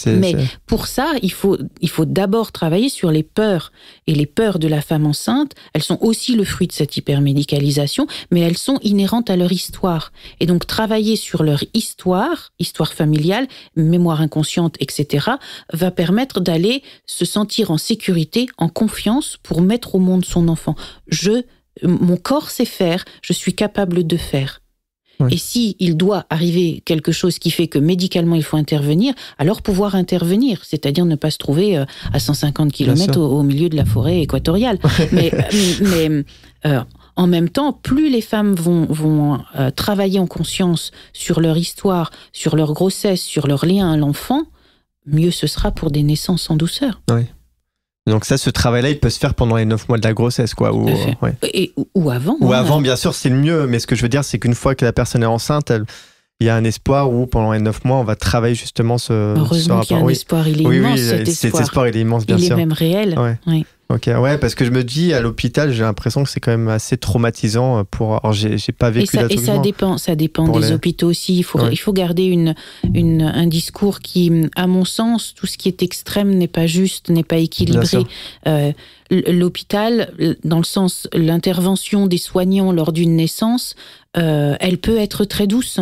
Mais pour ça, il faut, il faut d'abord travailler sur les peurs. Et les peurs de la femme enceinte, elles sont aussi le fruit de cette hypermédicalisation, mais elles sont inhérentes à leur histoire. Et donc travailler sur leur histoire, histoire familiale, mémoire inconsciente, etc., va permettre d'aller se sentir en sécurité, en confiance pour mettre au monde son enfant. Je, mon corps sait faire, je suis capable de faire. Et si il doit arriver quelque chose qui fait que médicalement il faut intervenir, alors pouvoir intervenir, c'est-à-dire ne pas se trouver euh, à 150 km au, milieu de la forêt équatoriale. mais, euh, euh, en même temps, plus les femmes vont, travailler en conscience sur leur histoire, sur leur grossesse, sur leur lien à l'enfant, mieux ce sera pour des naissances en douceur.
Donc ça, ce travail-là, il peut se faire pendant les 9 mois de la grossesse, quoi. Euh,
ou, avant. Ou hein, avant, euh.
bien sûr, c'est le mieux. Mais ce que je veux dire, c'est qu'une fois que la personne est enceinte, il y a un espoir où pendant les 9 mois, on va travailler justement ce, Heureusement ce y a un espoir, il est immense. Oui, cet, espoir. il est immense, bien sûr. Il est même réel. Ouais. Ok, ouais, parce que je me dis, à l'hôpital, j'ai l'impression que c'est quand même assez traumatisant euh, pour. Alors, j'ai, pas vécu et ça, et ça dépend,
ça dépend des hôpitaux aussi. Il faut, il faut garder une, une, un discours qui, à mon sens, tout ce qui est extrême n'est pas juste, n'est pas équilibré. Euh, l'hôpital, dans le sens, l'intervention des soignants lors d'une naissance, euh, elle peut être très douce.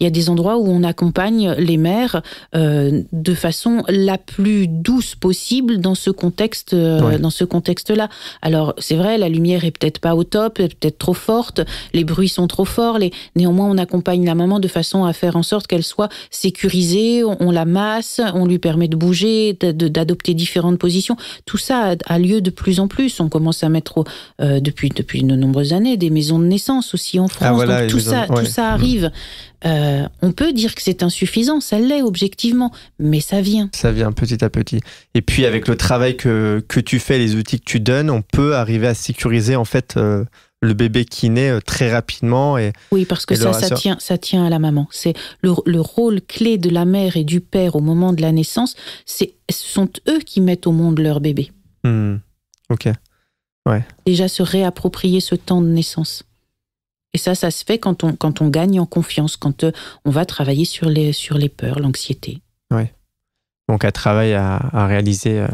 Il y a des endroits où on accompagne les mères euh, de façon la plus douce possible dans ce contexte, euh, dans ce contexte-là. Alors c'est vrai, la lumière est peut-être pas au top, est peut-être trop forte, les bruits sont trop forts. Les... Néanmoins, on accompagne la maman de façon à faire en sorte qu'elle soit sécurisée. On, la masse, on lui permet de bouger, d'adopter différentes positions. Tout ça a, lieu de plus en plus. On commence à mettre au, euh, depuis depuis de nombreuses années des maisons de naissance aussi en ah, France. voilà, tout ça, tout ça arrive. Euh, on peut dire que c'est insuffisant, ça l'est objectivement, mais ça vient.
Ça vient petit à petit. Et puis avec le travail que, tu fais, les outils que tu donnes, on peut arriver à sécuriser en fait euh, le bébé qui naît euh, très rapidement. Et, oui, parce que ça, ça, tient,
ça tient à la maman. C'est le, rôle clé de la mère et du père au moment de la naissance, c'est, ce sont eux qui mettent au monde leur bébé.
Hmm. Ok.
Déjà se réapproprier ce temps de naissance. Et ça, ça se fait quand on, quand on gagne en confiance, quand euh, on va travailler sur les, sur les peurs, l'anxiété.
Oui. Donc, un travail à, réaliser, euh,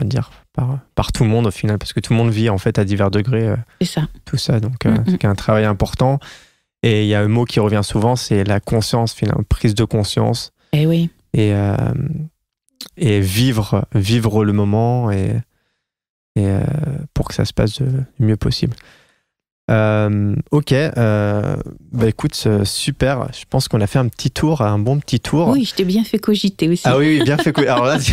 on va dire, par, par, tout le monde au final, parce que tout le monde vit en fait à divers degrés. Euh, c'est ça. Tout ça. Donc, mm, mm. c'est un travail important. Et il y a un mot qui revient souvent, c'est la conscience, prise de conscience. Et eh oui. Et, et vivre, vivre le moment et, et pour que ça se passe le mieux possible. Euh, ok, euh, bah écoute, euh, super. Je pense qu'on a fait un petit tour, un bon petit tour. Oui, je t'ai bien fait cogiter aussi. Ah oui, bien fait cogiter. Alors là, je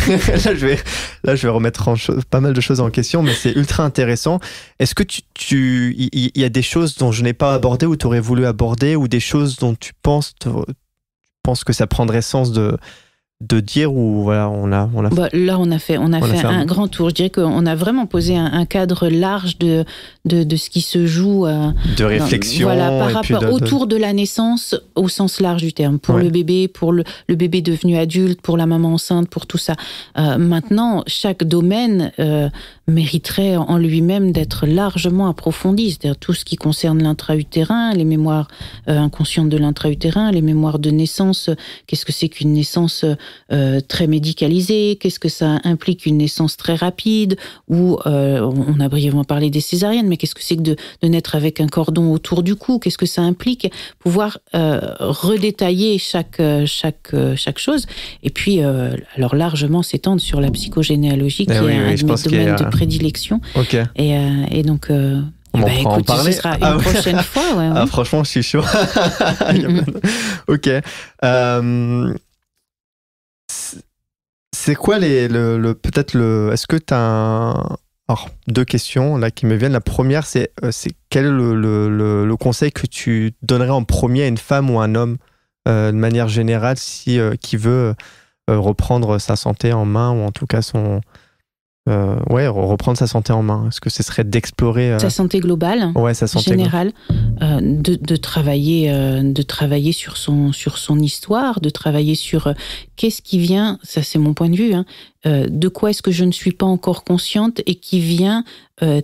vais, là, je vais remettre en pas mal de choses en question, mais c'est ultra intéressant. Est-ce que tu, il y, a des choses dont je n'ai pas abordé ou tu aurais voulu aborder ou des choses dont tu penses, tu penses que ça prendrait sens de, de dire ou voilà on a on a bah, là
on a fait on a, fait, un, grand tour je dirais qu'on a vraiment posé un, cadre large de, de, ce qui se joue euh, de réflexion par rapport autour de la naissance au sens large du terme pour le bébé pour le, bébé devenu adulte pour la maman enceinte pour tout ça euh, maintenant chaque domaine euh, mériterait en lui-même d'être largement approfondi, c'est-à-dire tout ce qui concerne l'intra-utérin, les mémoires euh, inconscientes de l'intra-utérin, les mémoires de naissance, qu'est-ce que c'est qu'une naissance euh, très médicalisée, qu'est-ce que ça implique une naissance très rapide, ou euh, on a brièvement parlé des césariennes, mais qu'est-ce que c'est que de, de, naître avec un cordon autour du cou, qu'est-ce que ça implique, pouvoir redétailler chaque, chaque, chaque chose, et puis alors largement s'étendre sur la psychogénéalogie eh qui est un domaine de prédilection. Ok. Et, euh, donc. Euh, On va eh écoute, ben, en parler. Ce sera ah une prochaine fois. Ah,
franchement, je suis chaud. ok. Euh, c'est quoi les, le, le peut-être le. Est-ce que tu as Alors, deux questions là qui me viennent. La première, c'est quel est le, le, conseil que tu donnerais en premier à une femme ou un homme de manière générale si, qui veut reprendre sa santé en main ou en tout cas son, euh, ouais, reprendre sa santé en main Est-ce que ce serait d'explorer euh, sa
santé globale, sa santé générale, euh, de, de, travailler, euh, de travailler sur son sur son histoire, de travailler sur qu'est-ce qui vient, ça c'est mon point de vue, hein, de quoi est-ce que je ne suis pas encore consciente et qui vient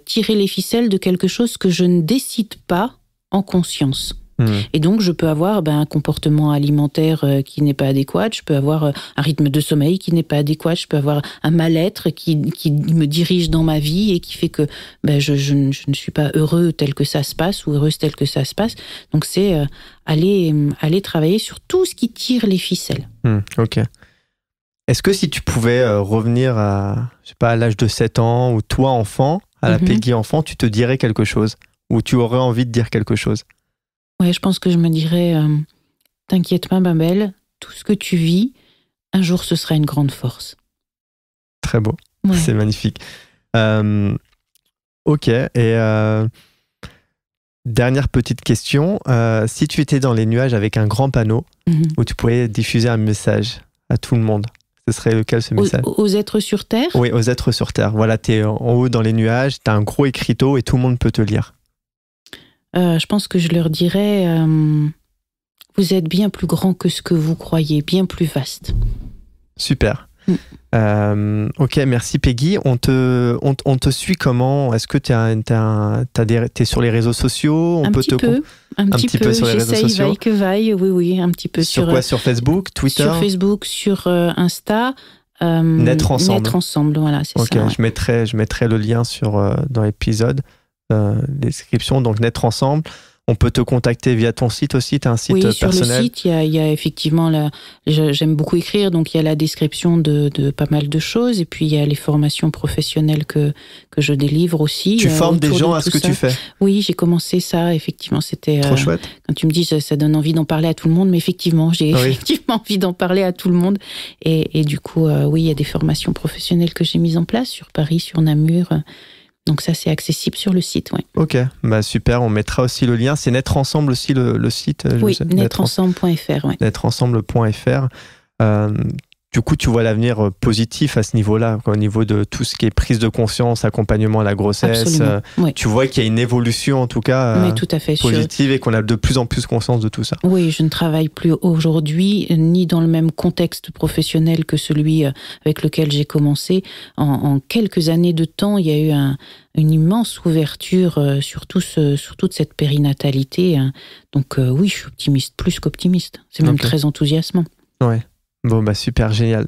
tirer les ficelles de quelque chose que je ne décide pas en conscience. Mm. Et donc, je peux avoir ben, un comportement alimentaire euh, qui n'est pas adéquat, je peux avoir euh, un rythme de sommeil qui n'est pas adéquat, je peux avoir un mal-être qui, me dirige dans ma vie et qui fait que ben, je, ne suis pas heureux tel que ça se passe ou heureuse tel que ça se passe. Donc, c'est euh, mm, aller, travailler sur tout ce qui tire les ficelles.
Mm, ok. Est-ce que si tu pouvais revenir à, je pas, à l'âge de 7 ans ou toi enfant, à la mm-hmm. Peggy enfant, tu te dirais quelque chose ou tu aurais envie de dire quelque chose
Ouais, je pense que je me dirais euh, T'inquiète pas, ma belle, tout ce que tu vis, un jour ce sera une grande force.
Très beau. C'est magnifique. Euh, ok. Et euh, dernière petite question. si tu étais dans les nuages avec un grand panneau mhm. où tu pourrais diffuser un message à tout le monde, ce serait lequel ce message aux,
êtres sur Terre
Oui, aux êtres sur Terre. Voilà, tu es en haut dans les nuages, tu as un gros écriteau et tout le monde peut te lire.
Euh, je pense que je leur dirais, euh, vous êtes bien plus grand que ce que vous croyez, bien plus vaste.
Super. Mm. Euh, ok, merci Peggy. On te, on, te suit comment Est-ce que tu es, sur les réseaux sociaux on un petit peu, un, petit, peu, sur les réseaux sociaux vaille
que vaille, oui, oui, un petit peu. Sur, sur quoi Sur Facebook, Twitter Sur Facebook, sur Insta. Euh, Naître ensemble. ensemble, voilà, c'est ça. Ok, Je,
mettrai, je mettrai le lien sur, dans l'épisode. Euh, description, donc Naître Ensemble. On peut te contacter via ton site aussi, tu as un site oui, Sur le site,
il y a, il y a effectivement, la... j'aime beaucoup écrire, donc il y a la description de, de, pas mal de choses, et puis il y a les formations professionnelles que, que je délivre aussi. Tu euh, formes des gens à ce que tu fais Oui, j'ai commencé ça, effectivement, c'était... Trop euh, chouette. Quand tu me dis, ça donne envie d'en parler à tout le monde, mais effectivement, j'ai ah effectivement envie d'en parler à tout le monde. Et, et du coup, oui, il y a des formations professionnelles que j'ai mises en place sur Paris, sur Namur. Donc ça, c'est accessible sur le site.
Ok, bah super. On mettra aussi le lien. C'est Naître Ensemble aussi le, site. Euh, oui,
netrensemble.fr.
Ensemble.fr du coup, tu vois l'avenir euh, positif à ce niveau-là, au niveau de tout ce qui est prise de conscience, accompagnement à la grossesse. Euh, tu vois qu'il y a une évolution, en tout cas, euh, positive et qu'on a de plus en plus conscience de tout ça. Oui, je ne travaille plus
aujourd'hui ni dans le même contexte professionnel que celui avec lequel j'ai commencé. En, quelques années de temps, il y a eu une immense ouverture sur, tout ce, sur toute cette périnatalité. Hein. Donc oui, je suis optimiste, plus qu'optimiste. C'est même très enthousiasmant.
Ouais. Bon, bah, super, génial.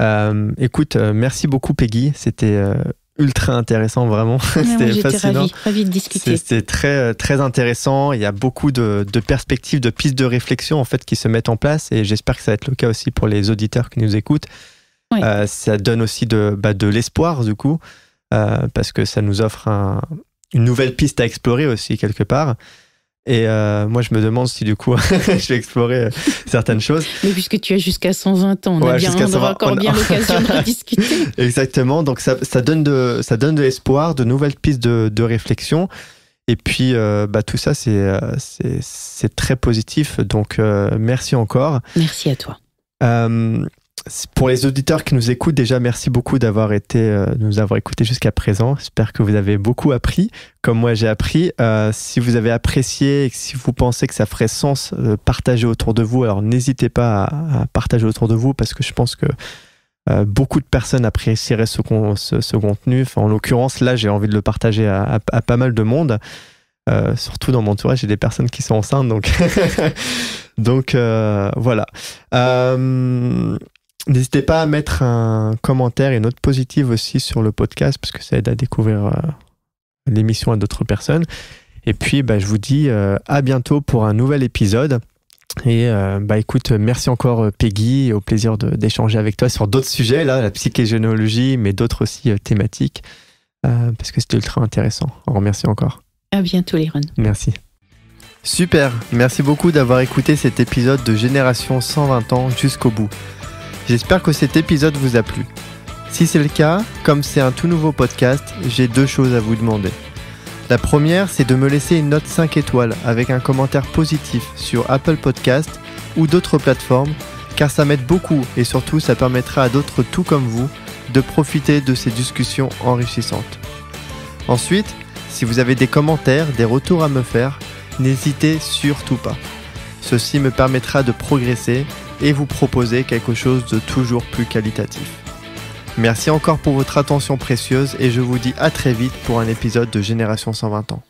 Euh, écoute, euh, merci beaucoup Peggy. C'était euh, ultra intéressant, vraiment. C'était fascinant. Ravie, ravie de discuter. C'était très, très intéressant. Il y a beaucoup de, perspectives, de pistes de réflexion en fait qui se mettent en place et j'espère que ça va être le cas aussi pour les auditeurs qui nous écoutent. ça donne aussi de, bah, de l'espoir du coup parce que ça nous offre une nouvelle piste à explorer aussi quelque part. Et euh, moi, je me demande si du coup, je vais explorer euh, certaines choses.
Mais puisque tu as jusqu'à 120 ans, on, a bien, encore bien l'occasion de discuter.
Exactement. Donc, ça, ça, donne de, ça donne de l'espoir, de nouvelles pistes de, réflexion. Et puis, euh, bah, tout ça, c'est, c'est, très positif. Donc, merci encore.
Merci à toi
pour les auditeurs qui nous écoutent, déjà merci beaucoup d'avoir été, euh, nous avoir écoutés jusqu'à présent. J'espère que vous avez beaucoup appris, comme moi j'ai appris. Euh, si vous avez apprécié si vous pensez que ça ferait sens de euh, partager autour de vous, alors n'hésitez pas à, partager autour de vous parce que je pense que beaucoup de personnes apprécieraient ce, contenu. en l'occurrence, là j'ai envie de le partager à, pas mal de monde. surtout dans mon entourage, j'ai des personnes qui sont enceintes, donc donc voilà. N'hésitez pas à mettre un commentaire et une note positive aussi sur le podcast, parce que ça aide à découvrir euh, l'émission à d'autres personnes. Et puis, bah, je vous dis euh, à bientôt pour un nouvel épisode. Et euh, bah écoute, merci encore Peggy, au plaisir d'échanger avec toi sur d'autres sujets, là, la psychégénéologie, mais d'autres aussi thématiques, parce que c'était ultra intéressant. On remercie encore.
À bientôt, Léron.
Merci. Super, merci beaucoup d'avoir écouté cet épisode de Génération 120 ans jusqu'au bout. J'espère que cet épisode vous a plu. Si c'est le cas, comme c'est un tout nouveau podcast, j'ai deux choses à vous demander. La première, c'est de me laisser une note 5 étoiles avec un commentaire positif sur Apple Podcast ou d'autres plateformes, car ça m'aide beaucoup et surtout ça permettra à d'autres tout comme vous de profiter de ces discussions enrichissantes. Ensuite, si vous avez des commentaires, des retours à me faire, n'hésitez surtout pas. Ceci me permettra de progresser et vous proposer quelque chose de toujours plus qualitatif. Merci encore pour votre attention précieuse et je vous dis à très vite pour un épisode de Génération 120 ans.